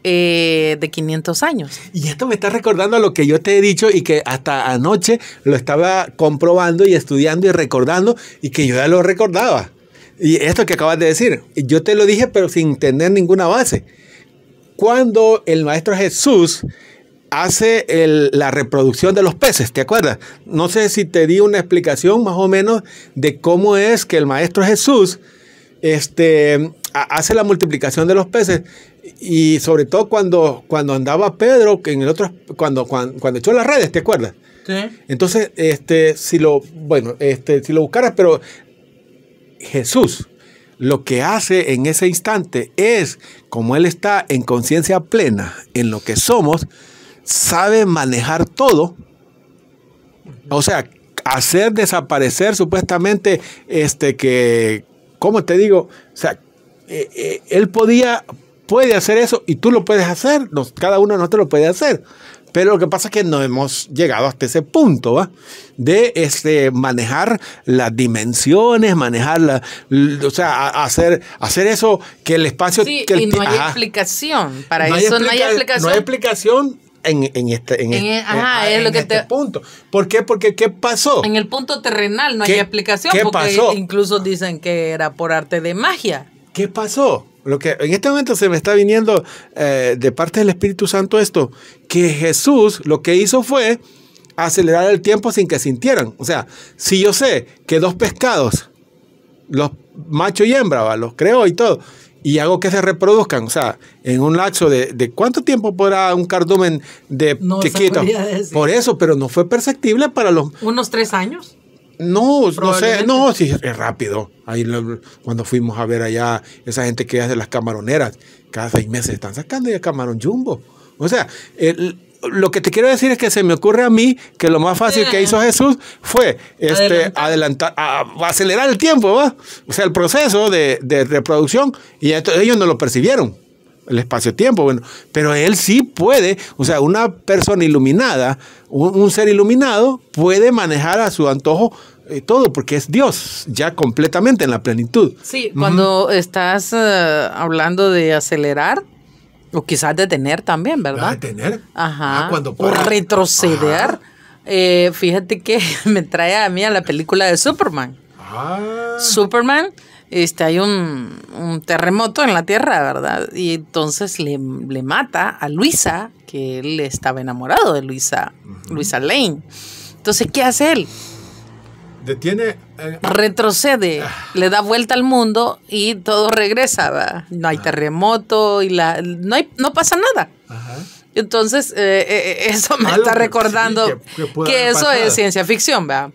de 500 años. Y esto me está recordando a lo que yo te he dicho y que hasta anoche lo estaba comprobando y estudiando y recordando y que yo ya lo recordaba. Y esto que acabas de decir, yo te lo dije pero sin tener ninguna base. Cuando el maestro Jesús hace la reproducción de los peces, ¿te acuerdas? No sé si te di una explicación más o menos de cómo es que el Maestro Jesús este, hace la multiplicación de los peces y sobre todo cuando, cuando andaba Pedro, que en el otro, cuando, cuando, echó las redes, ¿te acuerdas? Sí. Entonces, este, si lo, bueno, este, si lo buscaras, pero Jesús lo que hace en ese instante es, como Él está en conciencia plena en lo que somos, sabe manejar todo. O sea, hacer desaparecer supuestamente, este que, ¿cómo te digo? O sea, eh, eh, él podía, puede hacer eso y tú lo puedes hacer, cada uno de nosotros lo puede hacer. Pero lo que pasa es que no hemos llegado hasta ese punto, ¿va? De este, manejar las dimensiones, manejar la, o sea, hacer, hacer eso que el espacio... Sí, que y no hay explicación, para eso no hay explicación. No hay explicación en, este, este punto. ¿Por qué? Porque ¿qué pasó? En el punto terrenal no hay explicación. ¿qué porque pasó? Incluso dicen que era por arte de magia. ¿Qué pasó? Lo que en este momento se me está viniendo eh, de parte del Espíritu Santo esto, que Jesús lo que hizo fue acelerar el tiempo sin que sintieran. O sea, si yo sé que dos pescados, los macho y hembra, los creo y todo, y hago que se reproduzcan. O sea, en un lapso de, de cuánto tiempo podrá un cardumen de chiquito. Por eso, pero no fue perceptible para los. ¿Unos tres años? No, no sé, no, sí, es rápido. Ahí cuando fuimos a ver allá, esa gente que hace las camaroneras, cada seis meses están sacando ya camarón jumbo. O sea, el, lo que te quiero decir es que se me ocurre a mí que lo más fácil que hizo Jesús fue este, adelantar, acelerar el tiempo, o sea, el proceso de, reproducción, y ellos no lo percibieron, el espacio-tiempo, bueno, pero él sí puede, o sea, una persona iluminada, un, ser iluminado, puede manejar a su antojo eh, todo, porque es Dios, ya completamente en la plenitud. Sí, cuando estás eh, hablando de acelerar, o quizás detener también, ¿verdad? Detener. Ajá. Ah, o retroceder. Eh, fíjate que me trae a mí a la película de Superman. Ah. Superman, este, hay un, terremoto en la Tierra, ¿verdad? Y entonces le, mata a Luisa, que él estaba enamorado de Luisa, Luisa Lane. Entonces, ¿qué hace él? Eh, Retrocede, ah. le da vuelta al mundo y todo regresa. No hay ah. terremoto y la, no, no pasa nada. Entonces, eh, eh, eso me está recordando que, eso es ciencia ficción, ¿verdad?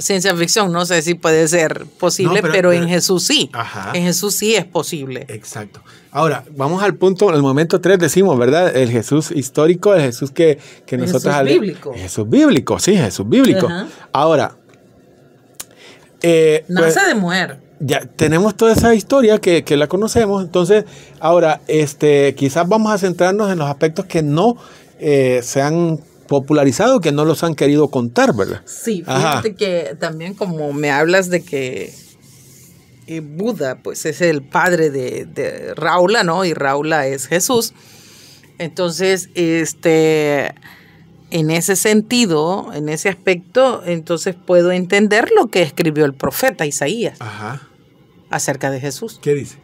ciencia ficción, no sé si puede ser posible, pero, en Jesús sí. Ajá. En Jesús sí es posible. Exacto. Ahora, vamos al punto, el momento 3 decimos, ¿verdad? El Jesús histórico, el Jesús que, que nosotros... Jesús bíblico. Jesús bíblico, sí, Jesús bíblico. Ahora... Eh, Nace pues, de mujer ya tenemos toda esa historia que, la conocemos. Entonces, ahora, este, quizás vamos a centrarnos en los aspectos que no eh, se han popularizado que no los han querido contar, ¿verdad? Sí, fíjate que también como me hablas de que eh, Buda, pues es el padre de, de, Raula, ¿no? Y Raula es Jesús. Entonces, este, en ese sentido, en ese aspecto, entonces puedo entender lo que escribió el profeta Isaías acerca de Jesús. ¿Qué dice?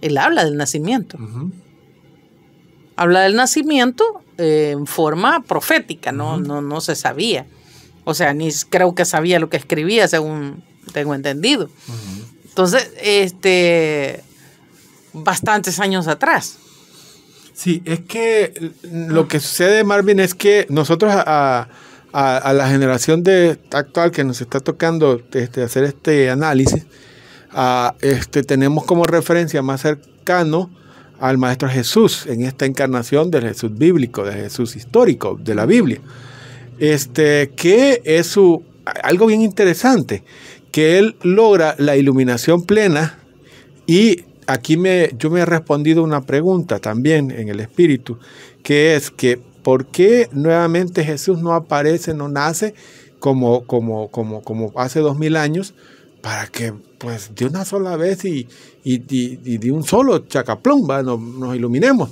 Él habla del nacimiento. Ajá habla del nacimiento eh, en forma profética, ¿no? no, no, se sabía. O sea, ni creo que sabía lo que escribía, según tengo entendido. Entonces, este, bastantes años atrás. Sí, es que lo que sucede, Marvin, es que nosotros a, la generación de, actual que nos está tocando este, hacer este análisis, a, ah, este, tenemos como referencia más cercano al Maestro Jesús en esta encarnación del Jesús bíblico, del Jesús histórico, de la Biblia. Este, que es algo bien interesante, que él logra la iluminación plena y aquí me, yo me he respondido una pregunta también en el espíritu, que es que ¿por qué nuevamente Jesús no aparece, no nace como, como, como, como hace dos mil años? para que pues de una sola vez y, de un solo chacaplón Nos, nos, iluminemos.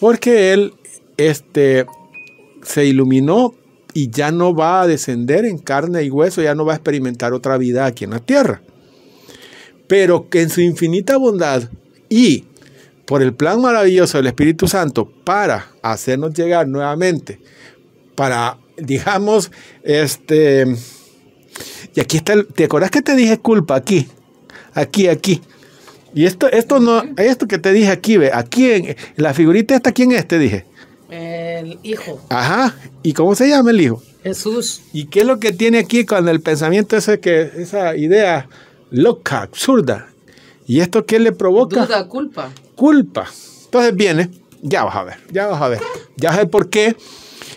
Porque él este, se iluminó y ya no va a descender en carne y hueso, ya no va a experimentar otra vida aquí en la tierra. Pero que en su infinita bondad y por el plan maravilloso del Espíritu Santo para hacernos llegar nuevamente, para, digamos, este y aquí está, el, ¿te acordás que te dije culpa? Aquí, aquí, aquí. Y esto, esto no, esto que te dije aquí, ve, aquí en, la figurita esta, ¿quién es? Te dije. El hijo. Ajá. ¿Y cómo se llama el hijo? Jesús. ¿Y qué es lo que tiene aquí con el pensamiento ese que, esa idea loca, absurda? ¿Y esto qué le provoca? Duda, culpa. Culpa. Entonces viene, ya vas a ver, ya vas a ver. Ya sé por qué.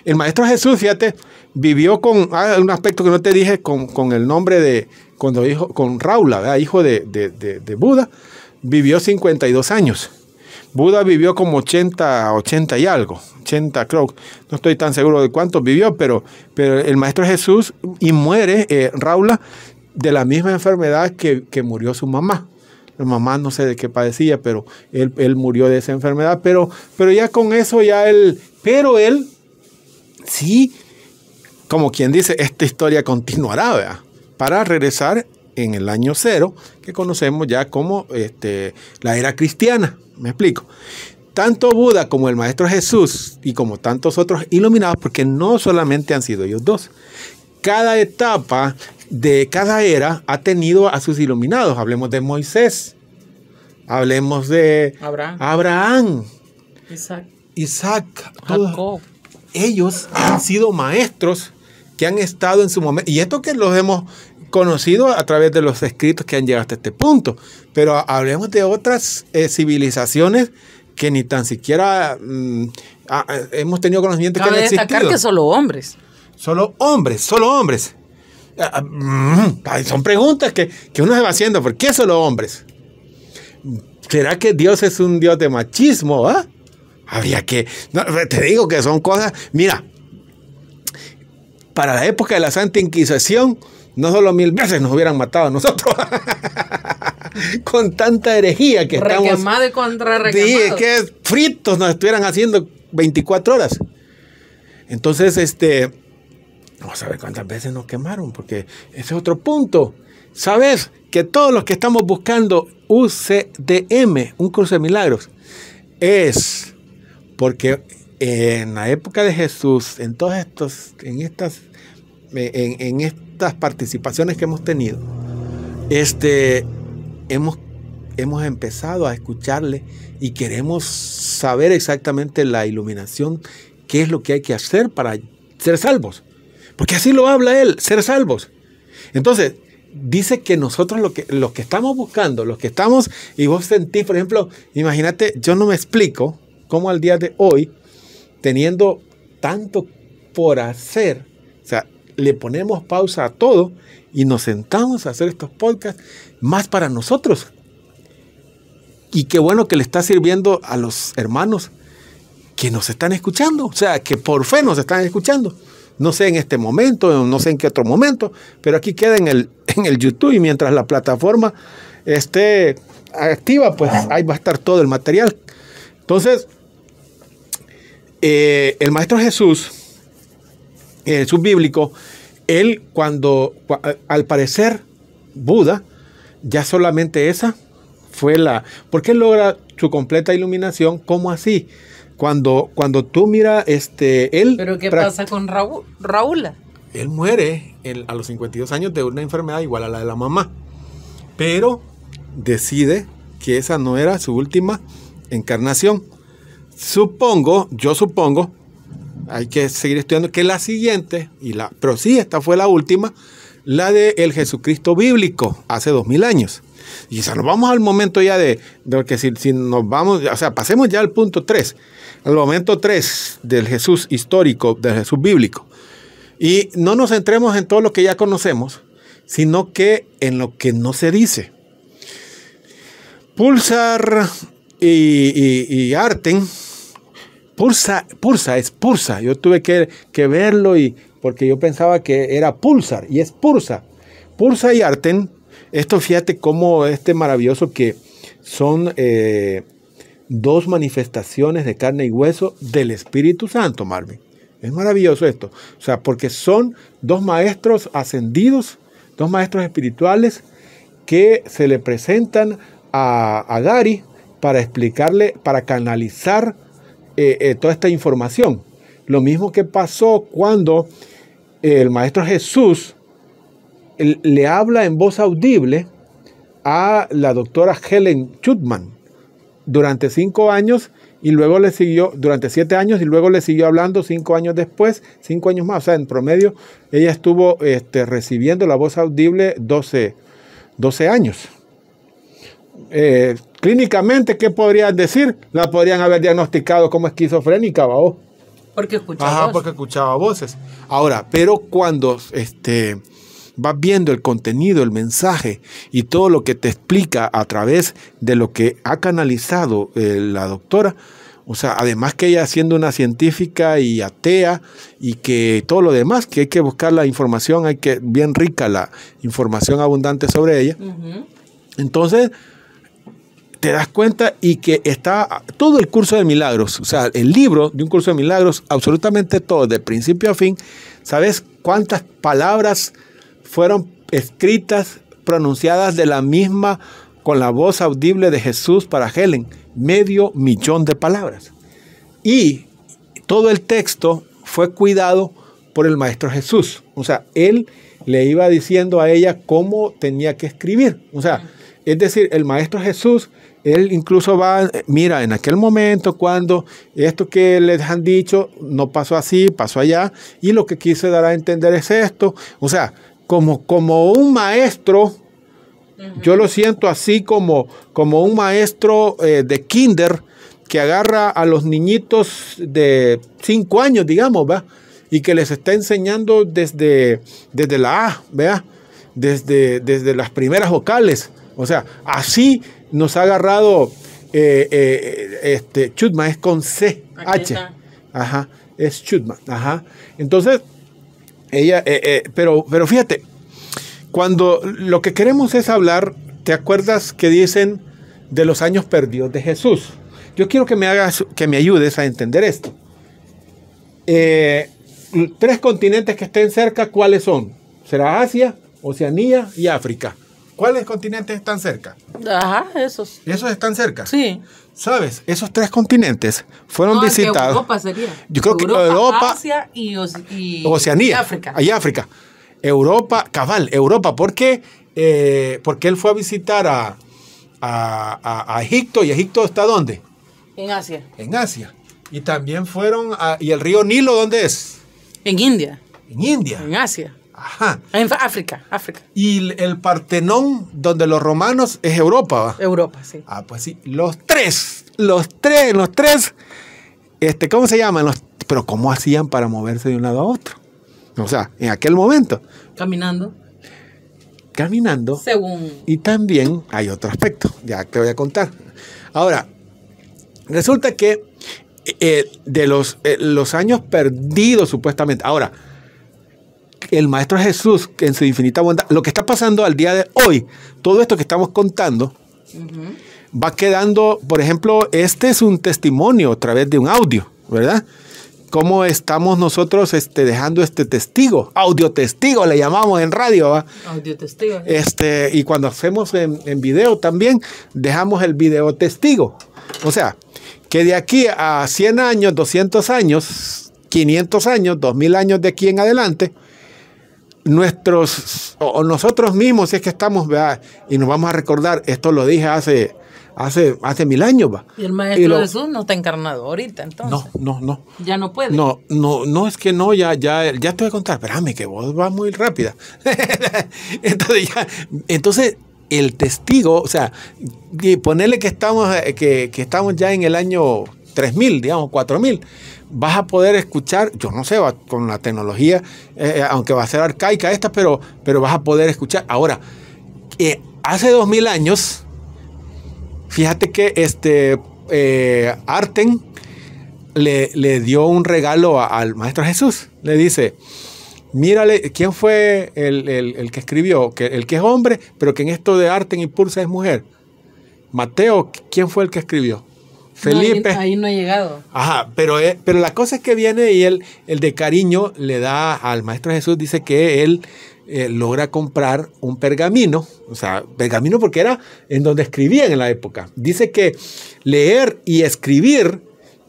El maestro Jesús, fíjate, vivió con ah, un aspecto que no te dije con, el nombre de cuando hijo con Raula, hijo de, Buda, vivió 52 años. Buda vivió como 80, 80 y algo, 80 creo, no estoy tan seguro de cuánto vivió, pero, pero el Maestro Jesús y muere eh, Raula de la misma enfermedad que, murió su mamá. La mamá no sé de qué padecía, pero él, él, murió de esa enfermedad, pero, pero ya con eso ya él, pero él sí como quien dice, esta historia continuará, ¿verdad? Para regresar en el año cero, que conocemos ya como este, la era cristiana. Me explico. Tanto Buda como el Maestro Jesús y como tantos otros iluminados, porque no solamente han sido ellos dos. Cada etapa de cada era ha tenido a sus iluminados. Hablemos de Moisés, hablemos de Abraham, Isaac, Isaac ellos han sido maestros que han estado en su momento, y esto que los hemos conocido a través de los escritos que han llegado hasta este punto, pero hablemos de otras eh, civilizaciones que ni tan siquiera mm, hemos tenido conocimiento que han destacar existido. que solo hombres. Solo hombres, solo hombres. Ah, ah, mm, son preguntas que, uno se va haciendo, ¿por qué solo hombres? ¿Será que Dios es un Dios de machismo? Había ah? Habría que... te digo que son cosas... Mira, para la época de la Santa Inquisición, no solo mil veces nos hubieran matado a nosotros. con tanta herejía que Requemado estamos. y contra sí, que fritos nos estuvieran haciendo 24 horas. Entonces, este. Vamos a ver cuántas veces nos quemaron, porque ese es otro punto. Sabes que todos los que estamos buscando UCDM, un cruce de milagros, es porque en la época de Jesús, en todas en estas en, estas participaciones que hemos tenido, este, hemos, hemos empezado a escucharle y queremos saber exactamente la iluminación, qué es lo que hay que hacer para ser salvos. Porque así lo habla él, ser salvos. Entonces, dice que nosotros lo que, los que estamos buscando, los que estamos, y vos sentís, por ejemplo, imagínate, yo no me explico cómo al día de hoy, teniendo tanto por hacer, o sea, le ponemos pausa a todo y nos sentamos a hacer estos podcasts más para nosotros. Y qué bueno que le está sirviendo a los hermanos que nos están escuchando, o sea, que por fe nos están escuchando. No sé en este momento, no sé en qué otro momento, pero aquí queda en el, en el YouTube y mientras la plataforma esté activa, pues ahí va a estar todo el material. Entonces, eh, el Maestro Jesús eh, subbíblico, él cuando, eh, al parecer, Buda, ya solamente esa fue la... ¿Por qué logra su completa iluminación? ¿Cómo así? Cuando, cuando tú mira este, él... ¿Pero qué pasa con Raúl? Raúl? Él muere a los 52 años de una enfermedad igual a la de la mamá, pero decide que esa no era su última encarnación. Supongo, yo supongo, hay que seguir estudiando, que la siguiente, y la, pero sí, esta fue la última, la de el Jesucristo bíblico, hace dos mil años. Y ya nos vamos al momento ya de, de que si, nos vamos, o sea, pasemos ya al punto 3, al momento 3 del Jesús histórico, del Jesús bíblico. Y no nos centremos en todo lo que ya conocemos, sino que en lo que no se dice. Pulsar y Arten Pulsa, es pulsa. Yo tuve que, verlo y porque yo pensaba que era pulsar y es pulsa. Pulsa y Arten, esto fíjate cómo este maravilloso que son eh, dos manifestaciones de carne y hueso del Espíritu Santo, Marvin. Es maravilloso esto. O sea, porque son dos maestros ascendidos, dos maestros espirituales que se le presentan a, a Gary para explicarle, para canalizar eh, eh, toda esta información. Lo mismo que pasó cuando eh, el Maestro Jesús le habla en voz audible a la doctora Helen Chutman durante cinco años y luego le siguió durante siete años y luego le siguió hablando cinco años después, cinco años más. O sea, en promedio ella estuvo este, recibiendo la voz audible 12, 12 años. Clínicamente, ¿qué podrían decir? La podrían haber diagnosticado como esquizofrénica, ¿va? Porque escuchaba Ajá, porque escuchaba voces. Ahora, pero cuando este, vas viendo el contenido, el mensaje y todo lo que te explica a través de lo que ha canalizado eh, la doctora, o sea, además que ella siendo una científica y atea y que todo lo demás, que hay que buscar la información, hay que bien rica la información abundante sobre ella. Entonces, te das cuenta y que está todo el curso de milagros, o sea, el libro de un curso de milagros, absolutamente todo, de principio a fin, ¿sabes cuántas palabras fueron escritas, pronunciadas de la misma, con la voz audible de Jesús para Helen? Medio millón de palabras. Y todo el texto fue cuidado por el Maestro Jesús. O sea, él le iba diciendo a ella cómo tenía que escribir. O sea, es decir, el Maestro Jesús él incluso va, eh, mira, en aquel momento cuando esto que les han dicho no pasó así, pasó allá, y lo que quise dar a entender es esto. O sea, como, como un maestro, yo lo siento así como, como un maestro eh, de kinder que agarra a los niñitos de cinco años, digamos, ¿va? Y que les está enseñando desde, desde la A, ¿vea? Desde, desde las primeras vocales. O sea, así nos ha agarrado eh, eh, este, Chutma, es con C, H. Ajá, es Chutma. Ajá. Entonces, ella, eh, pero, pero fíjate, cuando lo que queremos es hablar, ¿te acuerdas que dicen de los años perdidos de Jesús? Yo quiero que me hagas, que me ayudes a entender esto. tres continentes que estén cerca, ¿cuáles son? Será Asia, Oceanía y África. ¿Cuáles continentes están cerca? Ajá, esos. ¿Esos están cerca? Sí. ¿Sabes? Esos tres continentes fueron visitados. Europa sería. Yo creo que Europa. Asia y, y Oceanía. Y África. Ahí África. Europa, cabal, Europa. ¿Por qué? Eh, porque él fue a visitar a, Egipto. ¿Y Egipto está dónde? En Asia. En Asia. Y también fueron a, ¿Y el río Nilo dónde es? En India. En India. En Asia. En África, África. Y el Partenón, donde los romanos, es Europa. Europa, sí. Ah, pues sí. Los tres, los tres, los tres, este, ¿cómo se llaman? pero ¿cómo hacían para moverse de un lado a otro? O sea, en aquel momento. Caminando. Caminando. Según. Y también hay otro aspecto, ya te voy a contar. Ahora, resulta que eh, eh, de los, eh, los años perdidos, supuestamente. Ahora, el Maestro Jesús, en su infinita bondad, lo que está pasando al día de hoy, todo esto que estamos contando, va quedando, por ejemplo, este es un testimonio a través de un audio, ¿verdad? Cómo estamos nosotros este, dejando este testigo, audio testigo le llamamos en radio, Audio testigo. Este, y cuando hacemos en, en video también, dejamos el video testigo. O sea, que de aquí a 100 años, 200 años, 500 años, 2000 años de aquí en adelante, nuestros, o nosotros mismos, si es que estamos, y nos vamos a recordar, esto lo dije hace, hace, hace mil años. ¿va? Y el Maestro Jesús no está encarnado ahorita, entonces. No, no, no. Ya no puede. No, no, no es que no, ya, ya, ya te voy a contar, espérame, que vos vas muy rápida. entonces, entonces, el testigo, o sea, ponerle que estamos, eh, que, que estamos ya en el año 3.000, digamos, 4.000, vas a poder escuchar, yo no sé, con la tecnología, eh, eh, aunque va a ser arcaica esta, pero, pero vas a poder escuchar. Ahora, eh, hace 2.000 años, fíjate que este, Arten le, dio un regalo al Maestro Jesús. Le dice, mírale, ¿quién fue el, que escribió? el que es hombre, pero que en esto de Arten y Pulsa es mujer. Mateo, ¿quién fue el que escribió? Felipe. ahí, no ha llegado. Ajá, pero, eh, pero la cosa es que viene y él, el de cariño le da al Maestro Jesús, dice que él eh, logra comprar un pergamino, o sea, pergamino porque era en donde escribían en la época. Dice que leer y escribir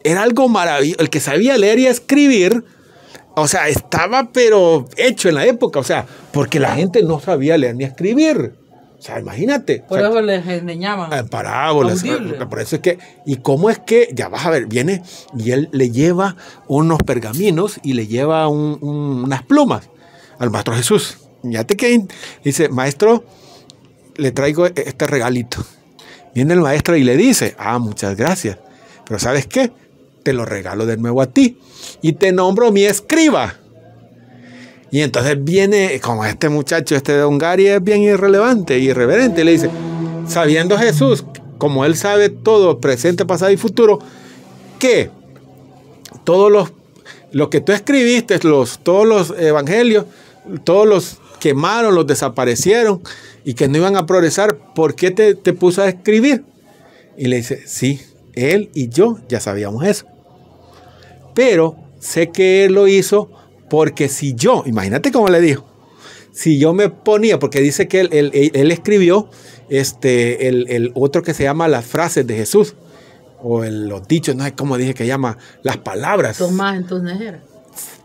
era algo maravilloso. El que sabía leer y escribir, o sea, estaba pero hecho en la época, o sea, porque la gente no sabía leer ni escribir. O sea, imagínate. Por eso les enseñaban. Eh, parábolas. Por eso es que, y cómo es que, ya vas a ver, viene y él le lleva unos pergaminos y le lleva unas plumas al maestro Jesús. Ya te que dice, maestro, le traigo e-, este regalito. Viene el maestro y le dice, ah, muchas gracias. Pero ¿sabes qué? Te lo regalo de nuevo a ti. Y te nombro mi escriba. Y entonces viene, como este muchacho, este de Hungaria es bien irrelevante, irreverente, y le dice, sabiendo Jesús, como él sabe todo, presente, pasado y futuro, que todos los, lo que tú escribiste, los, todos los evangelios, todos los quemaron, los desaparecieron y que no iban a progresar, ¿por qué te, te puso a escribir? Y le dice, sí, él y yo ya sabíamos eso. Pero sé que él lo hizo porque si yo, imagínate cómo le dijo, si yo me ponía, porque dice que él, escribió este, el, otro que se llama las frases de Jesús, o los dichos, no sé cómo dije que llama, las palabras. Tomás en tus negras.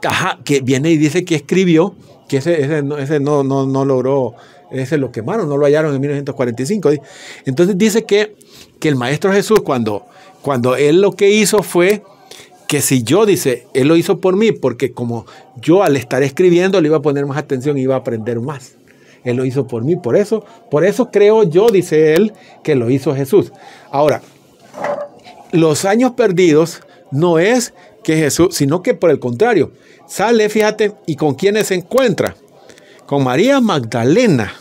Ajá, que viene y dice que escribió, que ese, no, no, logró, ese lo quemaron, no lo hallaron en 1945. Entonces dice que, el maestro Jesús, cuando él lo que hizo fue que si yo, dice, él lo hizo por mí, porque como yo al estar escribiendo le iba a poner más atención, y iba a aprender más. Él lo hizo por mí, por eso, por eso creo yo, dice él, que lo hizo Jesús. Ahora, los años perdidos no es que Jesús, sino que por el contrario, sale, fíjate, y con quiénes se encuentra, con María Magdalena,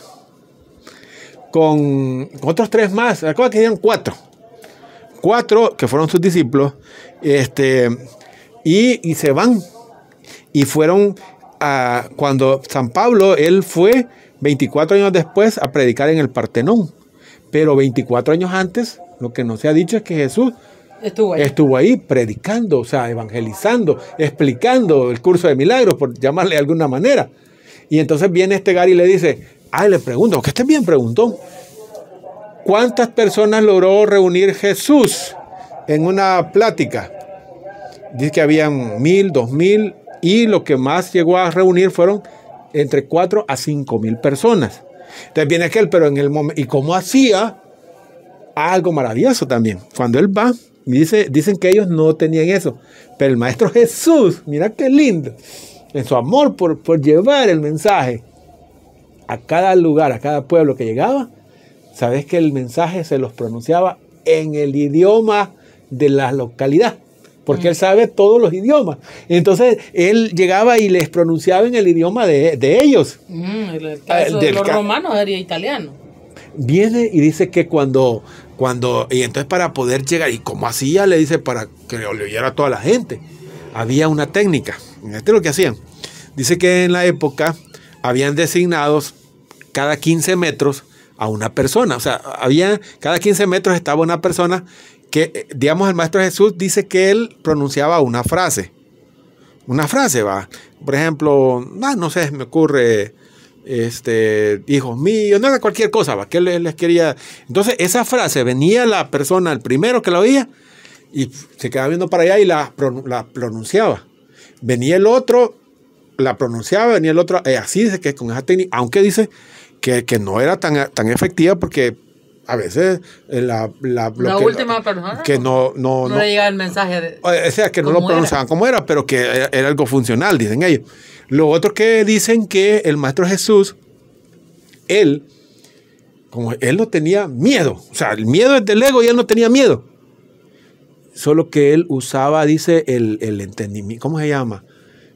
con otros tres más, acuérdate que eran cuatro, cuatro que fueron sus discípulos, este, y, y se van. Y fueron a, cuando San Pablo, él fue 24 años después a predicar en el Partenón. Pero 24 años antes, lo que no se ha dicho es que Jesús estuvo ahí, predicando, o sea, evangelizando, explicando el curso de milagros, por llamarle de alguna manera. Y entonces viene este Gary y le dice, ay le pregunto, que esté bien preguntó ¿Cuántas personas logró reunir Jesús en una plática? Dice que habían mil, dos mil, y lo que más llegó a reunir fueron entre cuatro a cinco mil personas. Entonces viene aquel, pero en el momento, y cómo hacía algo maravilloso también. Cuando él va, dicen que ellos no tenían eso, pero el maestro Jesús, mira qué lindo, en su amor por, por llevar el mensaje a cada lugar, a cada pueblo que llegaba, Sabes que el mensaje se los pronunciaba en el idioma de la localidad, porque él mm. sabe todos los idiomas. Entonces él llegaba y les pronunciaba en el idioma de, ellos. Mm, el eh, de los romanos sería italiano. Viene y dice que cuando, cuando, y entonces para poder llegar, y como hacía, le dice para que le oyera a toda la gente, había una técnica. Este es lo que hacían. Dice que en la época habían designados cada 15 metros a una persona. O sea, había cada 15 metros estaba una persona que, eh, digamos, el Maestro Jesús dice que él pronunciaba una frase. Una frase, va. Por ejemplo, ah, no sé, me ocurre, este, hijos míos, no era cualquier cosa, va, que él les quería. Entonces, esa frase venía la persona, el primero que la oía, y se quedaba viendo para allá y la, pronunciaba. Venía el otro, la pronunciaba, venía el otro, eh, así dice que con esa técnica, aunque dice que, no era tan, efectiva porque a veces eh, la, la, que, última persona no no, le llega el mensaje o sea que no lo pronunciaban como era pero que era, algo funcional dicen ellos lo otro que dicen que el maestro Jesús él como él no tenía miedo o sea el miedo es del ego y él no tenía miedo solo que él usaba dice el, el entendimiento cómo se llama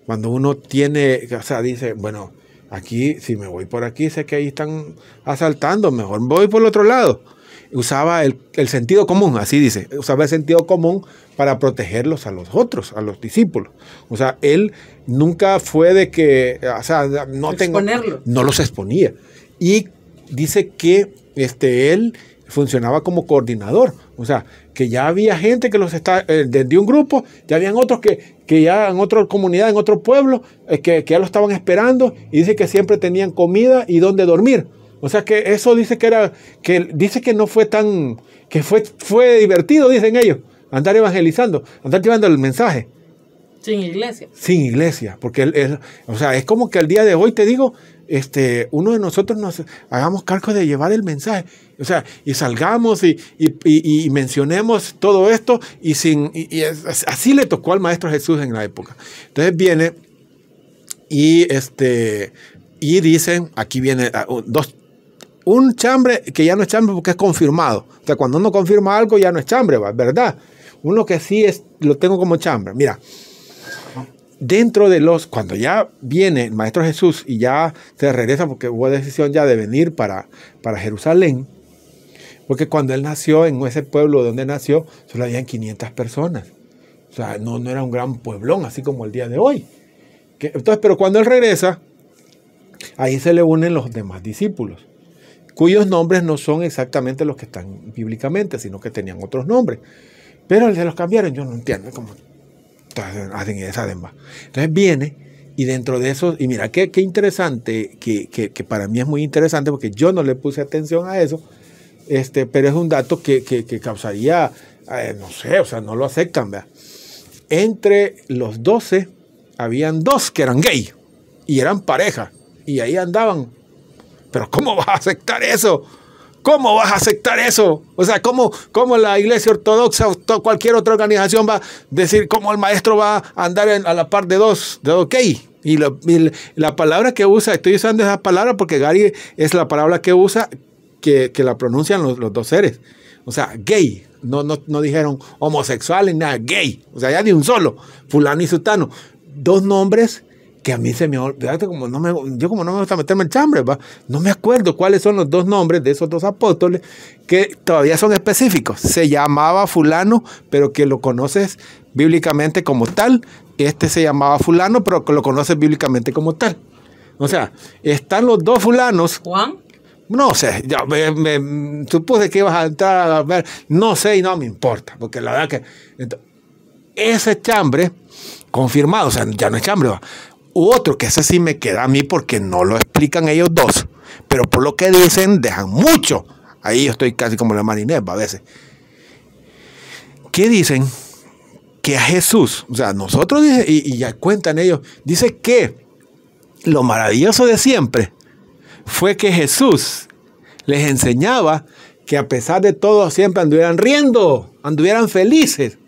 cuando uno tiene o sea dice bueno Aquí, si me voy por aquí, sé que ahí están asaltando, mejor voy por el otro lado. Usaba el, sentido común, así dice, usaba el sentido común para protegerlos a los otros, a los discípulos. O sea, él nunca fue de que, o sea, no tengo, no los exponía. Y dice que este, él funcionaba como coordinador. O sea, que ya había gente que los está, desde eh, un grupo, ya habían otros que, que ya en otra comunidad, en otro pueblo, eh, que, ya lo estaban esperando y dice que siempre tenían comida y dónde dormir. O sea que eso dice que era, que dice que no fue tan, que fue, fue divertido, dicen ellos, andar evangelizando, andar llevando el mensaje. Sin iglesia. Sin iglesia, porque o sea, es como que al día de hoy te digo, este, uno de nosotros nos hagamos cargo de llevar el mensaje. O sea, y salgamos y, mencionemos todo esto y, sin, así le tocó al Maestro Jesús en la época. Entonces viene y, este, y dicen, aquí viene ah, dos, un chambre que ya no es chambre porque es confirmado. O sea, cuando uno confirma algo ya no es chambre, ¿verdad? Uno que sí es, lo tengo como chambre. Mira, dentro de los, cuando ya viene el Maestro Jesús y ya se regresa, porque hubo decisión ya de venir para, para Jerusalén, porque cuando él nació en ese pueblo donde nació, solo habían 500 personas. O sea, no, no era un gran pueblón, así como el día de hoy. entonces, pero cuando él regresa, ahí se le unen los demás discípulos, cuyos nombres no son exactamente los que están bíblicamente, sino que tenían otros nombres. Pero se los cambiaron, yo no entiendo cómo hacen, esa demás. Entonces viene y dentro de eso, y mira qué, interesante, que, para mí es muy interesante porque yo no le puse atención a eso, este, pero es un dato que, causaría, eh, no sé, o sea, no lo aceptan. ¿verdad? Entre los 12 habían dos que eran gay y eran pareja y ahí andaban. Pero ¿cómo vas a aceptar eso? ¿Cómo vas a aceptar eso? O sea, ¿cómo, cómo la iglesia ortodoxa o cualquier otra organización va a decir cómo el maestro va a andar a la par de dos, de ok? Y la, y la, palabra que usa, estoy usando esa palabra porque Gary es la palabra que usa que, la pronuncian los, dos seres. O sea, gay. No, no, no dijeron homosexuales, nada, gay. O sea, ya ni un solo, fulano y sutano. Dos nombres que a mí se me olvidó, como no me, yo como no me gusta meterme en chambre, no me acuerdo cuáles son los dos nombres de esos dos apóstoles que todavía son específicos. Se llamaba fulano, pero que lo conoces bíblicamente como tal. Este se llamaba fulano, pero que lo conoces bíblicamente como tal. O sea, están los dos fulanos. Juan. No sé, ya me, supuse que ibas a entrar a ver, no sé y no me importa, porque la verdad que ese chambre confirmado, o sea, ya no es chambre, U otro, que ese sí me queda a mí porque no lo explican ellos dos, pero por lo que dicen, dejan mucho. Ahí yo estoy casi como la marinera a veces. ¿Qué dicen? Que a Jesús, o sea, nosotros, dice, y, ya cuentan ellos, dice que lo maravilloso de siempre fue que Jesús les enseñaba que a pesar de todo siempre anduvieran riendo, anduvieran felices,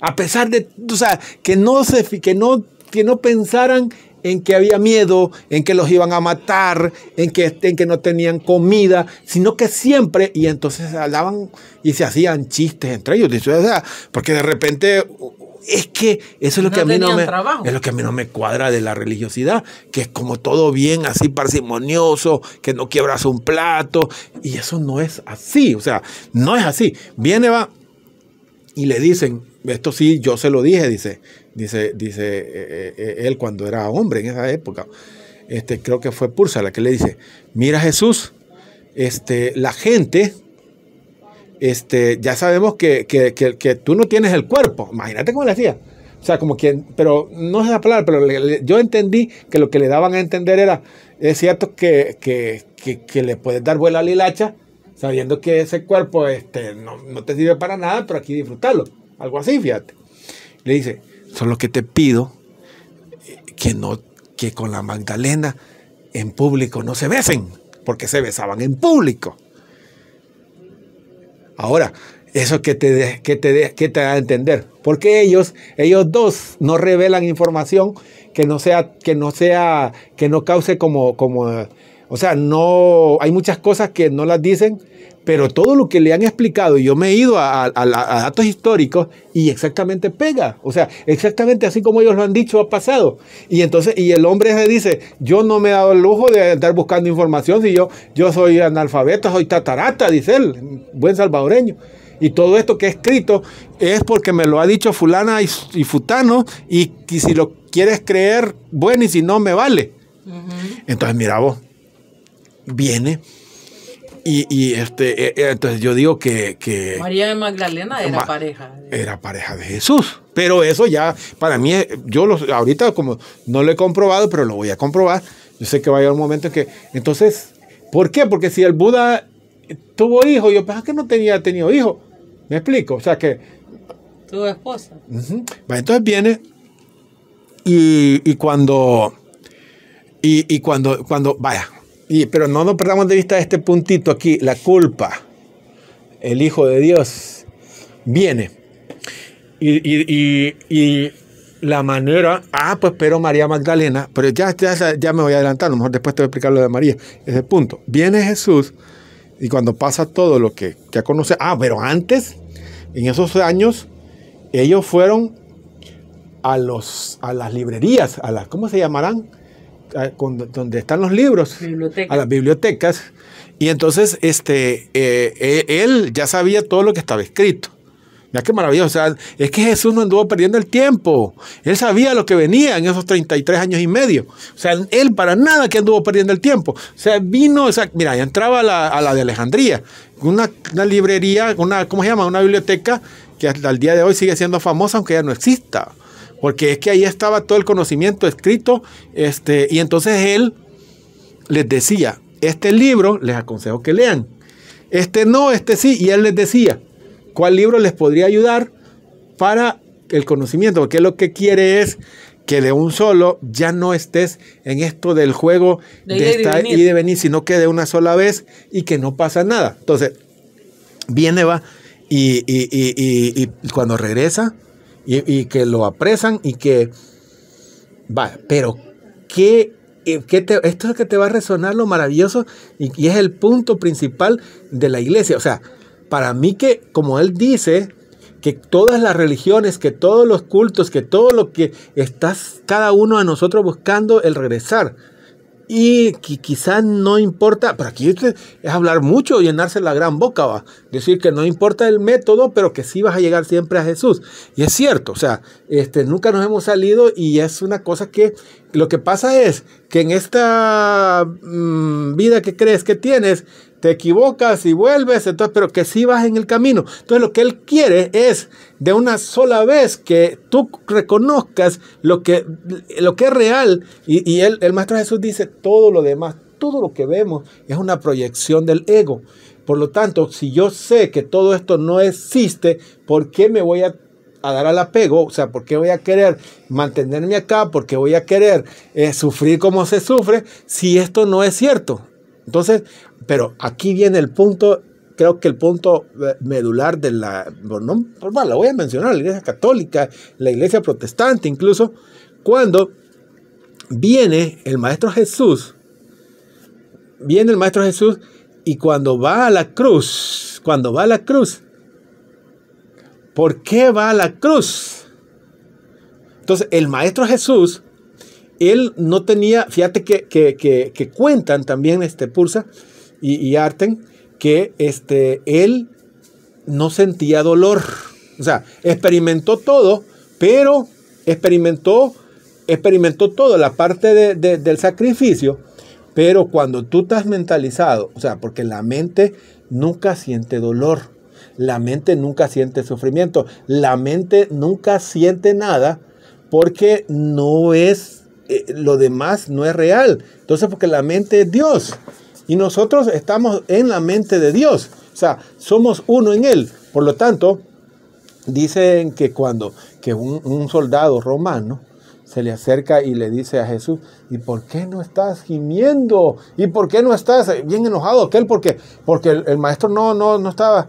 a pesar de, o sea, que no se, que no que no pensaran en que había miedo, en que los iban a matar, en que, que no tenían comida, sino que siempre, y entonces hablaban y se hacían chistes entre ellos, porque de repente es que eso es lo que a mí no me es lo que a mí no me cuadra de la religiosidad, que es como todo bien así parsimonioso, que no quiebras un plato y eso no es así, o sea, no es así. Viene va y le dicen, esto sí yo se lo dije, dice, dice, dice eh, eh, eh, él cuando era hombre en esa época. Este, creo que fue Pursa la que le dice, mira Jesús, este, la gente, este, ya sabemos que, que, tú no tienes el cuerpo, imagínate cómo le decía O sea, como quien pero no es la palabra, pero yo entendí que lo que le daban a entender era, es cierto que, le puedes dar vuelo a la hilacha, sabiendo que ese cuerpo este, no, no te sirve para nada, pero aquí disfrutarlo. Algo así, fíjate. Le dice, Solo que te pido que no, que con la Magdalena en público no se besen, porque se besaban en público. Ahora, eso que te, que te, que te da a entender. Porque ellos, ellos dos no revelan información que no sea, que no sea, que no cause como, como, o sea, no, hay muchas cosas que no las dicen pero todo lo que le han explicado, y yo me he ido a, datos históricos y exactamente pega. O sea, exactamente así como ellos lo han dicho, ha pasado. Y entonces, y el hombre se dice, yo no me he dado el lujo de andar buscando información si yo, yo soy analfabeto, soy tatarata, dice él, buen salvadoreño. Y todo esto que he escrito es porque me lo ha dicho fulana y, futano, y, si lo quieres creer, bueno, y si no, me vale. Entonces, mira vos, viene y, este, eh, eh, entonces yo digo que, María de Magdalena era pareja. Era pareja de Jesús. Pero eso ya, para mí, eh, yo los, ahorita como no lo he comprobado, pero lo voy a comprobar. Yo sé que va a llegar un momento en que... Entonces, ¿por qué? Porque si el Buda tuvo hijo, yo pensaba que no tenía tenido hijo. ¿Me explico? O sea que... Tuvo esposa. entonces viene y, cuando... Y, y, cuando, cuando, vaya, pero no nos perdamos de vista este puntito aquí, la culpa. El Hijo de Dios viene. Y, la manera, ah, pues pero María Magdalena, pero ya, ya, ya me voy adelantando, a mejor después te voy a explicar lo de María, ese punto. Viene Jesús y cuando pasa todo lo que ya conoce, ah, pero antes, en esos años, ellos fueron a, los, a las librerías, a las, ¿cómo se llamarán? donde están los libros, a las bibliotecas. Y entonces este, eh, eh, él ya sabía todo lo que estaba escrito. ya qué maravilloso. es que Jesús no anduvo perdiendo el tiempo. Él sabía lo que venía en esos 33 años y medio. O sea, él para nada que anduvo perdiendo el tiempo. O sea, vino, mira, entraba a la, de Alejandría, una, una, librería, una, ¿cómo se llama? Una biblioteca que hasta el día de hoy sigue siendo famosa, aunque ya no exista porque es que ahí estaba todo el conocimiento escrito, este, y entonces él les decía, este libro les aconsejo que lean, este no, este sí, y él les decía cuál libro les podría ayudar para el conocimiento, porque lo que quiere es que de un solo ya no estés en esto del juego de, ir y de venir, sino que de una sola vez y que no pasa nada. Entonces, viene, va, y, y, y cuando regresa, y, que lo apresan y que... Va, pero que eh, esto es lo que te va a resonar lo maravilloso y, y, es el punto principal de la iglesia. O sea, para mí que, como él dice, que todas las religiones, que todos los cultos, que todo lo que estás cada uno a nosotros buscando el regresar y quizás no importa, pero aquí es hablar mucho, llenarse la gran boca, va. Decir que no importa el método, pero que sí vas a llegar siempre a Jesús. Y es cierto, o sea, este, nunca nos hemos salido y es una cosa que lo que pasa es que en esta mm, vida que crees que tienes, te equivocas y vuelves, entonces, pero que sí vas en el camino. Entonces lo que Él quiere es de una sola vez que tú reconozcas lo que, lo que es real. Y, él, el Maestro Jesús dice, todo lo demás, todo lo que vemos es una proyección del ego. Por lo tanto, si yo sé que todo esto no existe, ¿por qué me voy a dar al apego, o sea, ¿por qué voy a querer mantenerme acá? ¿Por qué voy a querer eh, sufrir como se sufre si esto no es cierto? Entonces, pero aquí viene el punto, creo que el punto eh, medular de la, bueno, pues, pues, bueno, la voy a mencionar, la iglesia católica, la iglesia protestante incluso, cuando viene el Maestro Jesús, viene el Maestro Jesús y cuando va a la cruz, cuando va a la cruz, ¿por qué va a la cruz? Entonces, el Maestro Jesús, él no tenía, fíjate que, cuentan también este pulsa y, Arten que este, él no sentía dolor. O sea, experimentó todo, pero experimentó, experimentó todo, la parte de, del sacrificio, pero cuando tú estás mentalizado, o sea, porque la mente nunca siente dolor, la mente nunca siente sufrimiento, la mente nunca siente nada porque no es, eh, lo demás no es real. Entonces, porque la mente es Dios y nosotros estamos en la mente de Dios. O sea, somos uno en Él. Por lo tanto, dicen que cuando que un, soldado romano se le acerca y le dice a Jesús, ¿y por qué no estás gimiendo? ¿Y por qué no estás bien enojado aquel? Porque, porque el, maestro no, no, no estaba.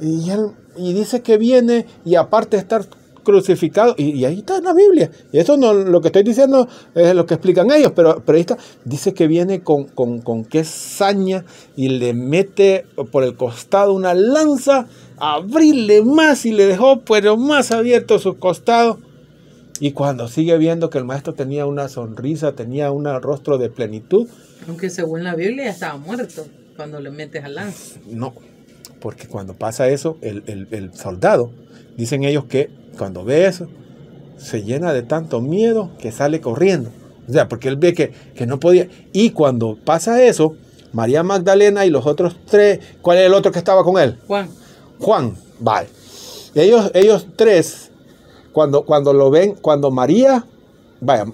Y, y dice que viene y aparte de estar crucificado. Y, ahí está en la Biblia. Y eso no, lo que estoy diciendo es lo que explican ellos, pero, pero ahí Dice que viene con, con, qué saña y le mete por el costado una lanza, abrirle más y le dejó pero más abierto su costado. Y cuando sigue viendo que el maestro tenía una sonrisa, tenía un rostro de plenitud. Aunque según la Biblia estaba muerto cuando le metes la lanza. No, porque cuando pasa eso, el, el, el soldado, dicen ellos que cuando ve eso, se llena de tanto miedo que sale corriendo. O sea, porque él ve que, que no podía. Y cuando pasa eso, María Magdalena y los otros tres, ¿cuál es el otro que estaba con él? Juan. Juan, vale. Ellos, ellos tres, cuando, cuando lo ven, cuando María, vaya,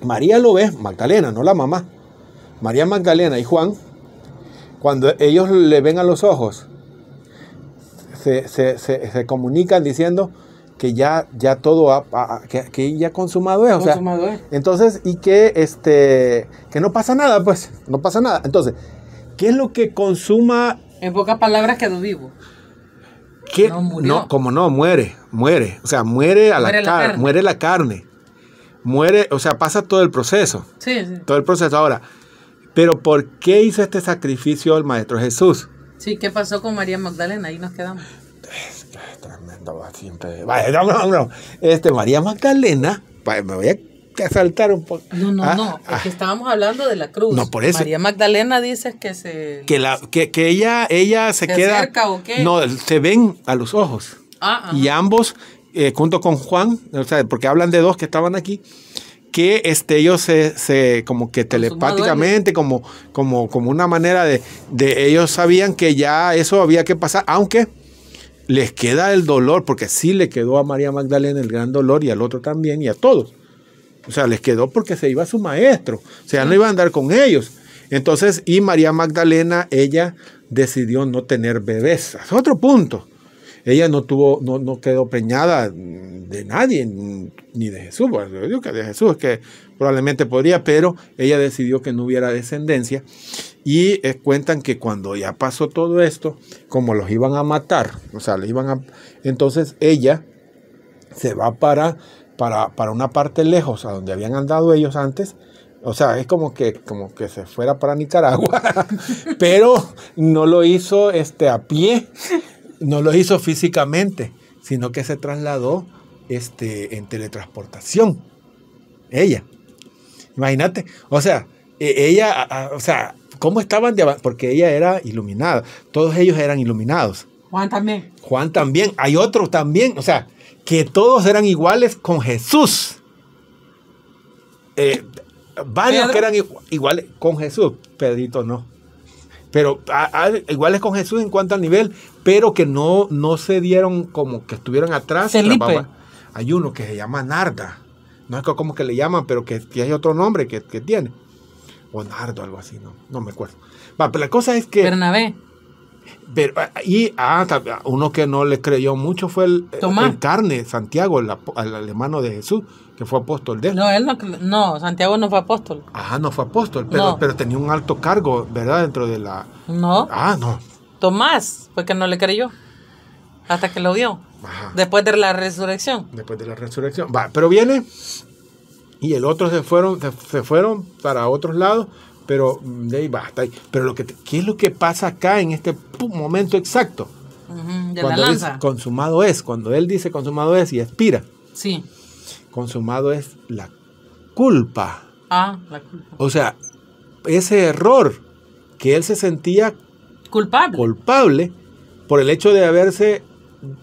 María lo ve, Magdalena, no la mamá. María Magdalena y Juan, cuando ellos le ven a los ojos, se, se comunican diciendo, que ya, ya todo ha, que, ya consumado es, eh, eh. entonces y que este que no pasa nada, pues, no pasa nada. Entonces, ¿qué es lo que consuma? En pocas palabras quedó vivo. ¿Qué? No, como no, muere, muere, o sea, muere la, carne. muere la carne. Muere, o sea, pasa todo el proceso. Sí, sí. Todo el proceso ahora. Pero ¿por qué hizo este sacrificio el maestro Jesús? Sí, ¿qué pasó con María Magdalena? Ahí nos quedamos tremendo, siempre. Vaya, no, no, no. Este, María Magdalena, me voy a saltar un poco. No, no, ah, no, ah. estábamos hablando de la cruz. No, por eso. María Magdalena dice que se... Que, la, que, ella, ella se, queda... ¿o qué? No, se ven a los ojos. Ah, y ambos, eh, junto con Juan, o sea, porque hablan de dos que estaban aquí, que este, ellos se, como que telepáticamente, como, como, como una manera de ellos sabían que ya eso había que pasar, aunque les queda el dolor, porque sí le quedó a María Magdalena el gran dolor y al otro también y a todos. O sea, les quedó porque se iba su maestro, o sea, no iba a andar con ellos. Entonces, y María Magdalena, ella decidió no tener bebés. Es otro punto ella no tuvo, no, quedó preñada de nadie, ni de Jesús, bueno, que de Jesús, que probablemente podría, pero ella decidió que no hubiera descendencia. Y eh, cuentan que cuando ya pasó todo esto, como los iban a matar, o sea, le iban a. Entonces ella se va para, para, para una parte lejos, a donde habían andado ellos antes, o sea, es como que, como que se fuera para Nicaragua, pero no lo hizo este, a pie, no lo hizo físicamente, sino que se trasladó este, en teletransportación. Ella. Imagínate. O sea, e, ella, o sea, ¿cómo estaban de Porque ella era iluminada. Todos ellos eran iluminados. Juan también. Juan también. Hay otros también. O sea, que todos eran iguales con Jesús. Eh, varios que eran iguales con Jesús. Pedrito no pero ah, ah, igual es con Jesús en cuanto al nivel, pero que no, no se dieron como que estuvieron atrás. Felipe. Hay uno que se llama Narda, no es como que le llaman, pero que, tiene hay otro nombre que, tiene. O Nardo, algo así, no, no me acuerdo. pero la cosa es que... Bernabé. Pero, ah, y ah, uno que no le creyó mucho fue el, eh, el carne, Santiago, el, hermano de Jesús, que fue apóstol de él. No, él no, no Santiago no fue apóstol. Ajá, ah, no fue apóstol, pero, pero tenía un alto cargo, ¿verdad? Dentro de la... No. Ah, no. Tomás fue que no le creyó, hasta que lo vio. Después de la resurrección. Después de la resurrección. Va, pero viene y el otro se fueron, se fueron para otros lados, pero mm, de basta. Pero lo que ¿qué es lo que pasa acá en este momento exacto? cuando consumado es, cuando él dice consumado es y expira. Sí. Consumado es la culpa. Ah, la culpa. O sea, ese error que él se sentía culpable, culpable por el hecho de haberse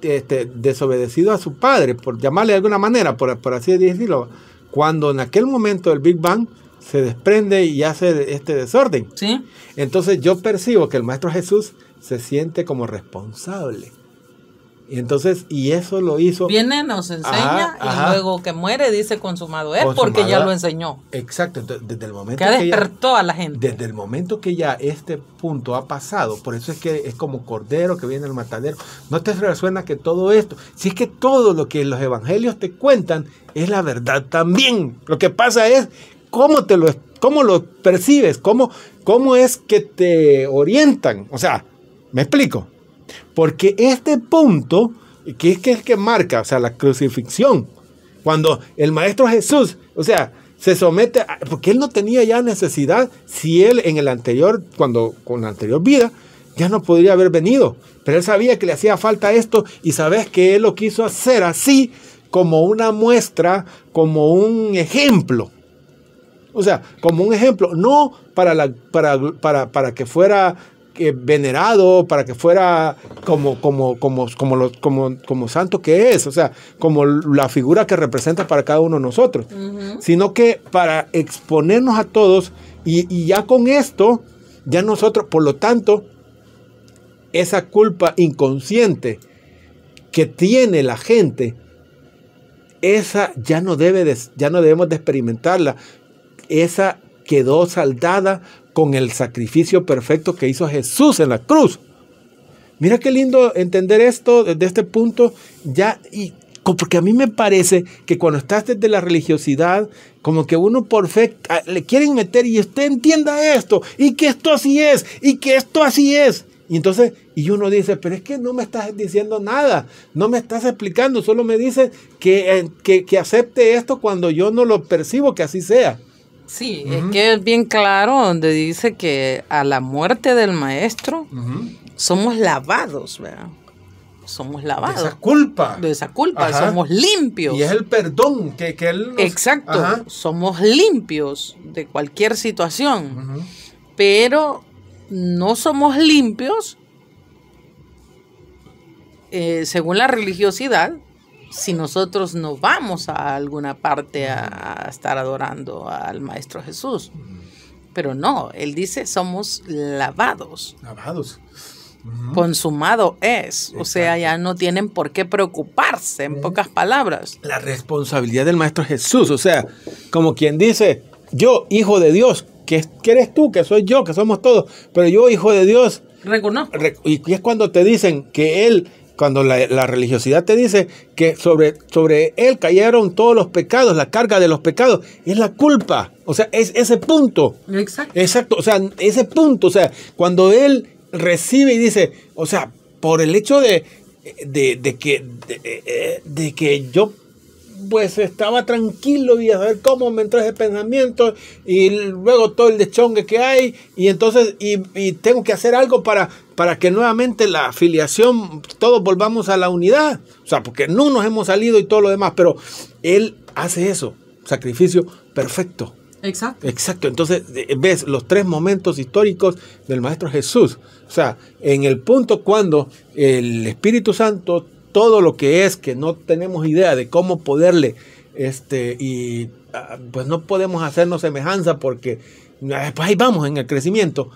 este, desobedecido a su padre, por llamarle de alguna manera, por, por así decirlo, cuando en aquel momento del Big Bang se desprende y hace este desorden. ¿Sí? Entonces yo percibo que el Maestro Jesús se siente como responsable. Y entonces, y eso lo hizo. Viene, nos enseña y luego que muere dice consumado es porque ya lo enseñó. Exacto, desde el momento que, que despertó a la gente. Desde el momento que ya este punto ha pasado, por eso es que es como cordero que viene al matadero. ¿No te resuena que todo esto, si es que todo lo que los evangelios te cuentan es la verdad también? Lo que pasa es cómo te lo, lo percibes, cómo, cómo es que te orientan. O sea, me explico. Porque este punto, que es que, es que marca, o sea, la crucifixión, cuando el Maestro Jesús, o sea, se somete, a, porque él no tenía ya necesidad, si él en el anterior, cuando con la anterior vida, ya no podría haber venido, pero él sabía que le hacía falta esto y sabes que él lo quiso hacer así, como una muestra, como un ejemplo o sea, como un ejemplo, no para, la, para, que fuera eh, venerado, para que fuera como, como, como, como, como, santo que es, o sea, como la figura que representa para cada uno de nosotros, sino que para exponernos a todos y, ya con esto, ya nosotros, por lo tanto, esa culpa inconsciente que tiene la gente, esa ya no, debe ya no debemos de experimentarla, esa quedó saldada con el sacrificio perfecto que hizo Jesús en la cruz. Mira qué lindo entender esto desde este punto ya y porque a mí me parece que cuando estás desde la religiosidad, como que uno por fe ah, le quieren meter y usted entienda esto y que esto así es y que esto así es. Y entonces, y uno dice, pero es que no me estás diciendo nada, no me estás explicando, solo me dices eh, que, que acepte esto cuando yo no lo percibo que así sea. Sí, es que es bien claro donde dice que a la muerte del maestro somos lavados, ¿verdad? Somos lavados. De esa culpa. De esa culpa, somos limpios. Y es el perdón que, él... Nos... Exacto, somos limpios de cualquier situación, pero no somos limpios eh, según la religiosidad, si nosotros no vamos a alguna parte a, estar adorando al Maestro Jesús. Pero no, él dice, somos lavados. Lavados. Consumado es, o sea, ya no tienen por qué preocuparse, en pocas palabras. La responsabilidad del Maestro Jesús, o sea, como quien dice, yo, hijo de Dios, que, que eres tú, que soy yo, que somos todos, pero yo, hijo de Dios, Reconozco. Y es cuando te dicen que Él cuando la, religiosidad te dice que sobre, sobre él cayeron todos los pecados, la carga de los pecados, es la culpa. O sea, es ese punto. Exacto. Exacto. O sea, ese punto. O sea, cuando él recibe y dice, o sea, por el hecho de, que, eh, de, que yo pues estaba tranquilo y a ver cómo me entró ese pensamiento y luego todo el deschongue que hay y entonces y, tengo que hacer algo para, para que nuevamente la afiliación, todos volvamos a la unidad. O sea, porque no nos hemos salido y todo lo demás, pero él hace eso, sacrificio perfecto. Exacto. Exacto. Entonces, ves los tres momentos históricos del Maestro Jesús. O sea, en el punto cuando el Espíritu Santo todo lo que es que no tenemos idea de cómo poderle, este, y ah, pues no podemos hacernos semejanza porque eh, pues ahí vamos en el crecimiento.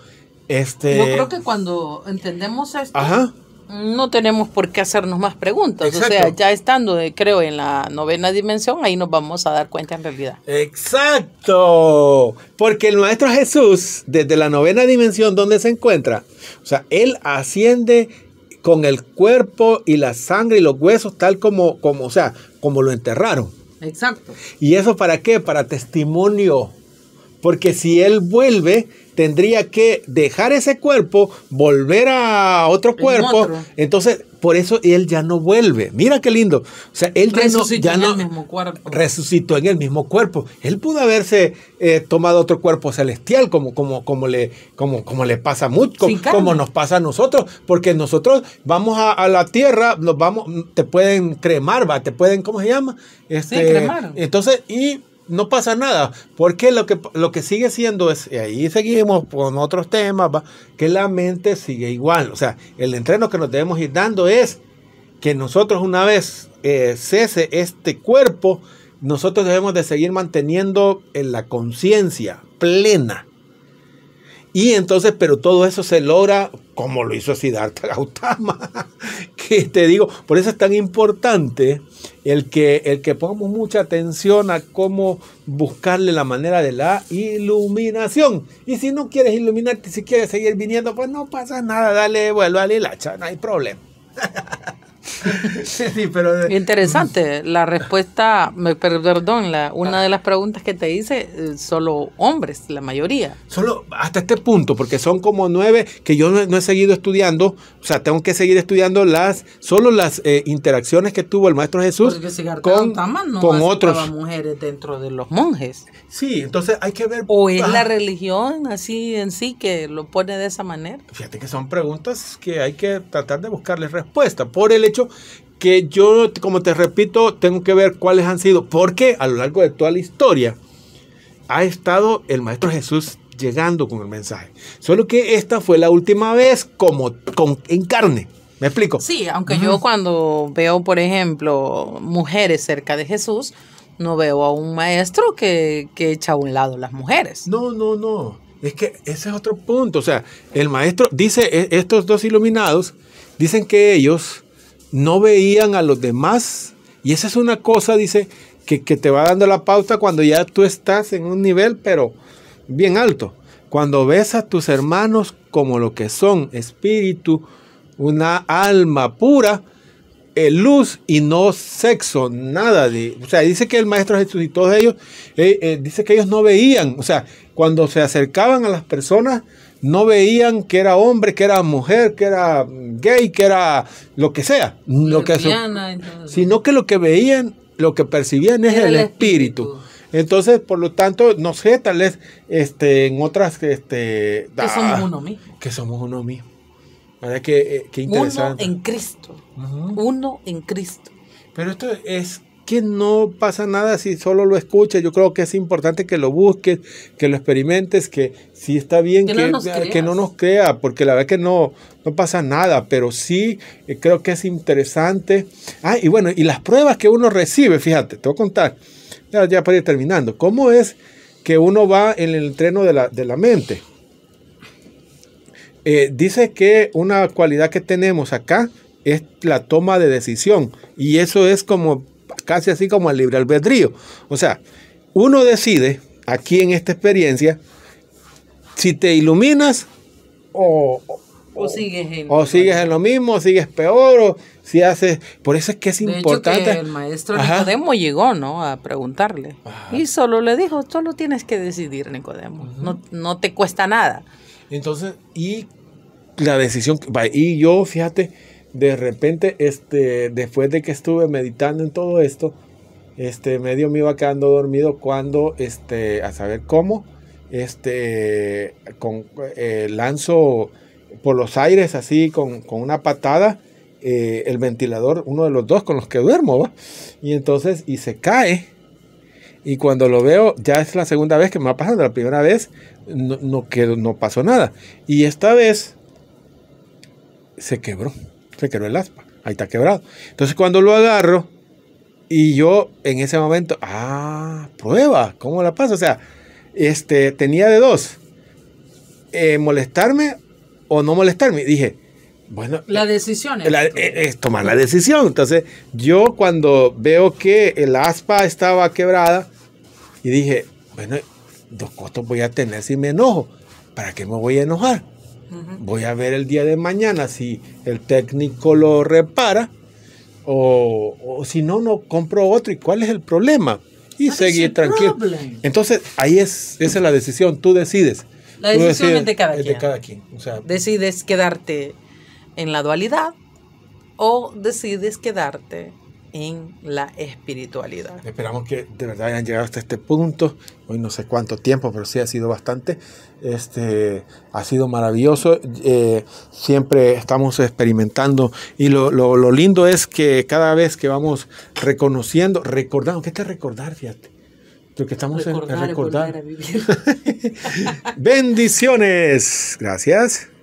Este, Yo creo que cuando entendemos esto, no tenemos por qué hacernos más preguntas. O sea, ya estando, eh, creo, en la novena dimensión, ahí nos vamos a dar cuenta en realidad. Exacto. Porque el Maestro Jesús, desde la novena dimensión donde se encuentra, o sea, él asciende con el cuerpo y la sangre y los huesos tal como, como, o sea, como lo enterraron. Exacto. ¿Y eso para qué? Para testimonio. Porque si él vuelve, tendría que dejar ese cuerpo, volver a otro cuerpo. Entonces, por eso él ya no vuelve. Mira qué lindo. O sea, él ya no, en el mismo cuerpo. resucitó en el mismo cuerpo. Él pudo haberse eh, tomado otro cuerpo celestial, como, como, como, le, como, como le pasa a como nos pasa a nosotros, porque nosotros vamos a, la tierra, nos vamos, te pueden cremar, va, te pueden, ¿cómo se llama? Este, sí, Entonces, y no pasa nada, porque lo que, lo que sigue siendo es, y ahí seguimos con otros temas, ¿va? que la mente sigue igual. O sea, el entreno que nos debemos ir dando es que nosotros una vez eh, cese este cuerpo, nosotros debemos de seguir manteniendo en la conciencia plena y entonces, pero todo eso se logra como lo hizo Siddhartha Gautama, que te digo, por eso es tan importante el que, el que pongamos mucha atención a cómo buscarle la manera de la iluminación. Y si no quieres iluminarte, si quieres seguir viniendo, pues no pasa nada, dale vuelvo al hilacha, no hay problema. Interesante, la respuesta, me, perdón, una de las preguntas que te hice, eh, solo hombres, la mayoría. Solo hasta este punto, porque son como nueve que yo no, he seguido estudiando, o sea, tengo que seguir estudiando las, solo las eh, interacciones que tuvo el Maestro Jesús con, otros. mujeres dentro de los monjes. Sí, entonces hay que ver... O es ah. la religión así en sí que lo pone de esa manera. Fíjate que son preguntas que hay que tratar de buscarles respuesta. Por el que yo, como te repito, tengo que ver cuáles han sido, porque a lo largo de toda la historia ha estado el Maestro Jesús llegando con el mensaje. Solo que esta fue la última vez como con, en carne. ¿Me explico? Sí, aunque yo cuando veo, por ejemplo, mujeres cerca de Jesús, no veo a un maestro que, que echa a un lado las mujeres. No, no, no. Es que ese es otro punto. O sea, el maestro dice, e, estos dos iluminados, dicen que ellos no veían a los demás. Y esa es una cosa, dice, que, te va dando la pauta cuando ya tú estás en un nivel, pero bien alto. Cuando ves a tus hermanos como lo que son, espíritu, una alma pura, eh, luz y no sexo, nada de... O sea, dice que el Maestro Jesús y todos ellos, eh, eh, dice que ellos no veían, o sea, cuando se acercaban a las personas, no veían que era hombre, que era mujer, que era gay, que era lo que sea, sino que lo que veían, lo que percibían es el espíritu. Entonces, por lo tanto, nos sé, este, en otras... Este, que somos ah, uno mismo. Que somos uno mismo. ¿Verdad? Que, eh, interesante. Uno en Cristo. Uno en Cristo. Pero esto es que no pasa nada si solo lo escuchas. Yo creo que es importante que lo busques, que lo experimentes, que si está bien que, no, nos crea, porque la verdad que no, pasa nada, pero sí eh, creo que es interesante. Ah, y bueno, y las pruebas que uno recibe, fíjate, te voy a contar, ya, para ir terminando, ¿cómo es que uno va en el entreno de la, mente? Eh, dice que una cualidad que tenemos acá es la toma de decisión y eso es como casi así como el libre albedrío. O sea, uno decide aquí en esta experiencia si te iluminas o, o, sigues, en, lo mismo, o sigues peor, o si haces... Por eso es que es importante... el maestro Nicodemo llegó, ¿no? A preguntarle. Y solo le dijo, solo tienes que decidir, Nicodemo. no, no te cuesta nada. Entonces, y la decisión... Y yo, fíjate, de repente, este, después de que estuve meditando en todo esto, este, medio me iba quedando dormido cuando, este, a saber cómo, este, con, eh, lanzo por los aires así con, una patada eh, el ventilador, uno de los dos con los que duermo, ¿va? y entonces, y se cae. Y cuando lo veo, ya es la segunda vez que me va pasando. La primera vez no, no, quedó, no pasó nada. Y esta vez se quebró se quebró el aspa. Ahí está quebrado. Entonces cuando lo agarro y yo en ese momento, ah, prueba, ¿cómo la pasa O sea, este, tenía de dos, eh, molestarme o no molestarme. Dije, bueno. La decisión eh, es. tomar la decisión. Entonces yo cuando veo que el aspa estaba quebrada y dije, bueno, dos costos voy a tener si me enojo. ¿Para qué me voy a enojar? Voy a ver el día de mañana si el técnico lo repara o, si no, no compro otro. ¿Y cuál es el problema? Y seguir tranquilo. Entonces, ahí es, esa es la decisión, tú decides. La decisión es de cada quien. decides quedarte en la dualidad o decides quedarte en la espiritualidad. Esperamos que de verdad hayan llegado hasta este punto. Hoy no sé cuánto tiempo, pero sí ha sido bastante. Este, ha sido maravilloso. Eh, siempre estamos experimentando y lo, lo, lindo es que cada vez que vamos reconociendo, recordando, ¿qué te recordar, fíjate? Lo que estamos en, recordar. Bendiciones. Gracias.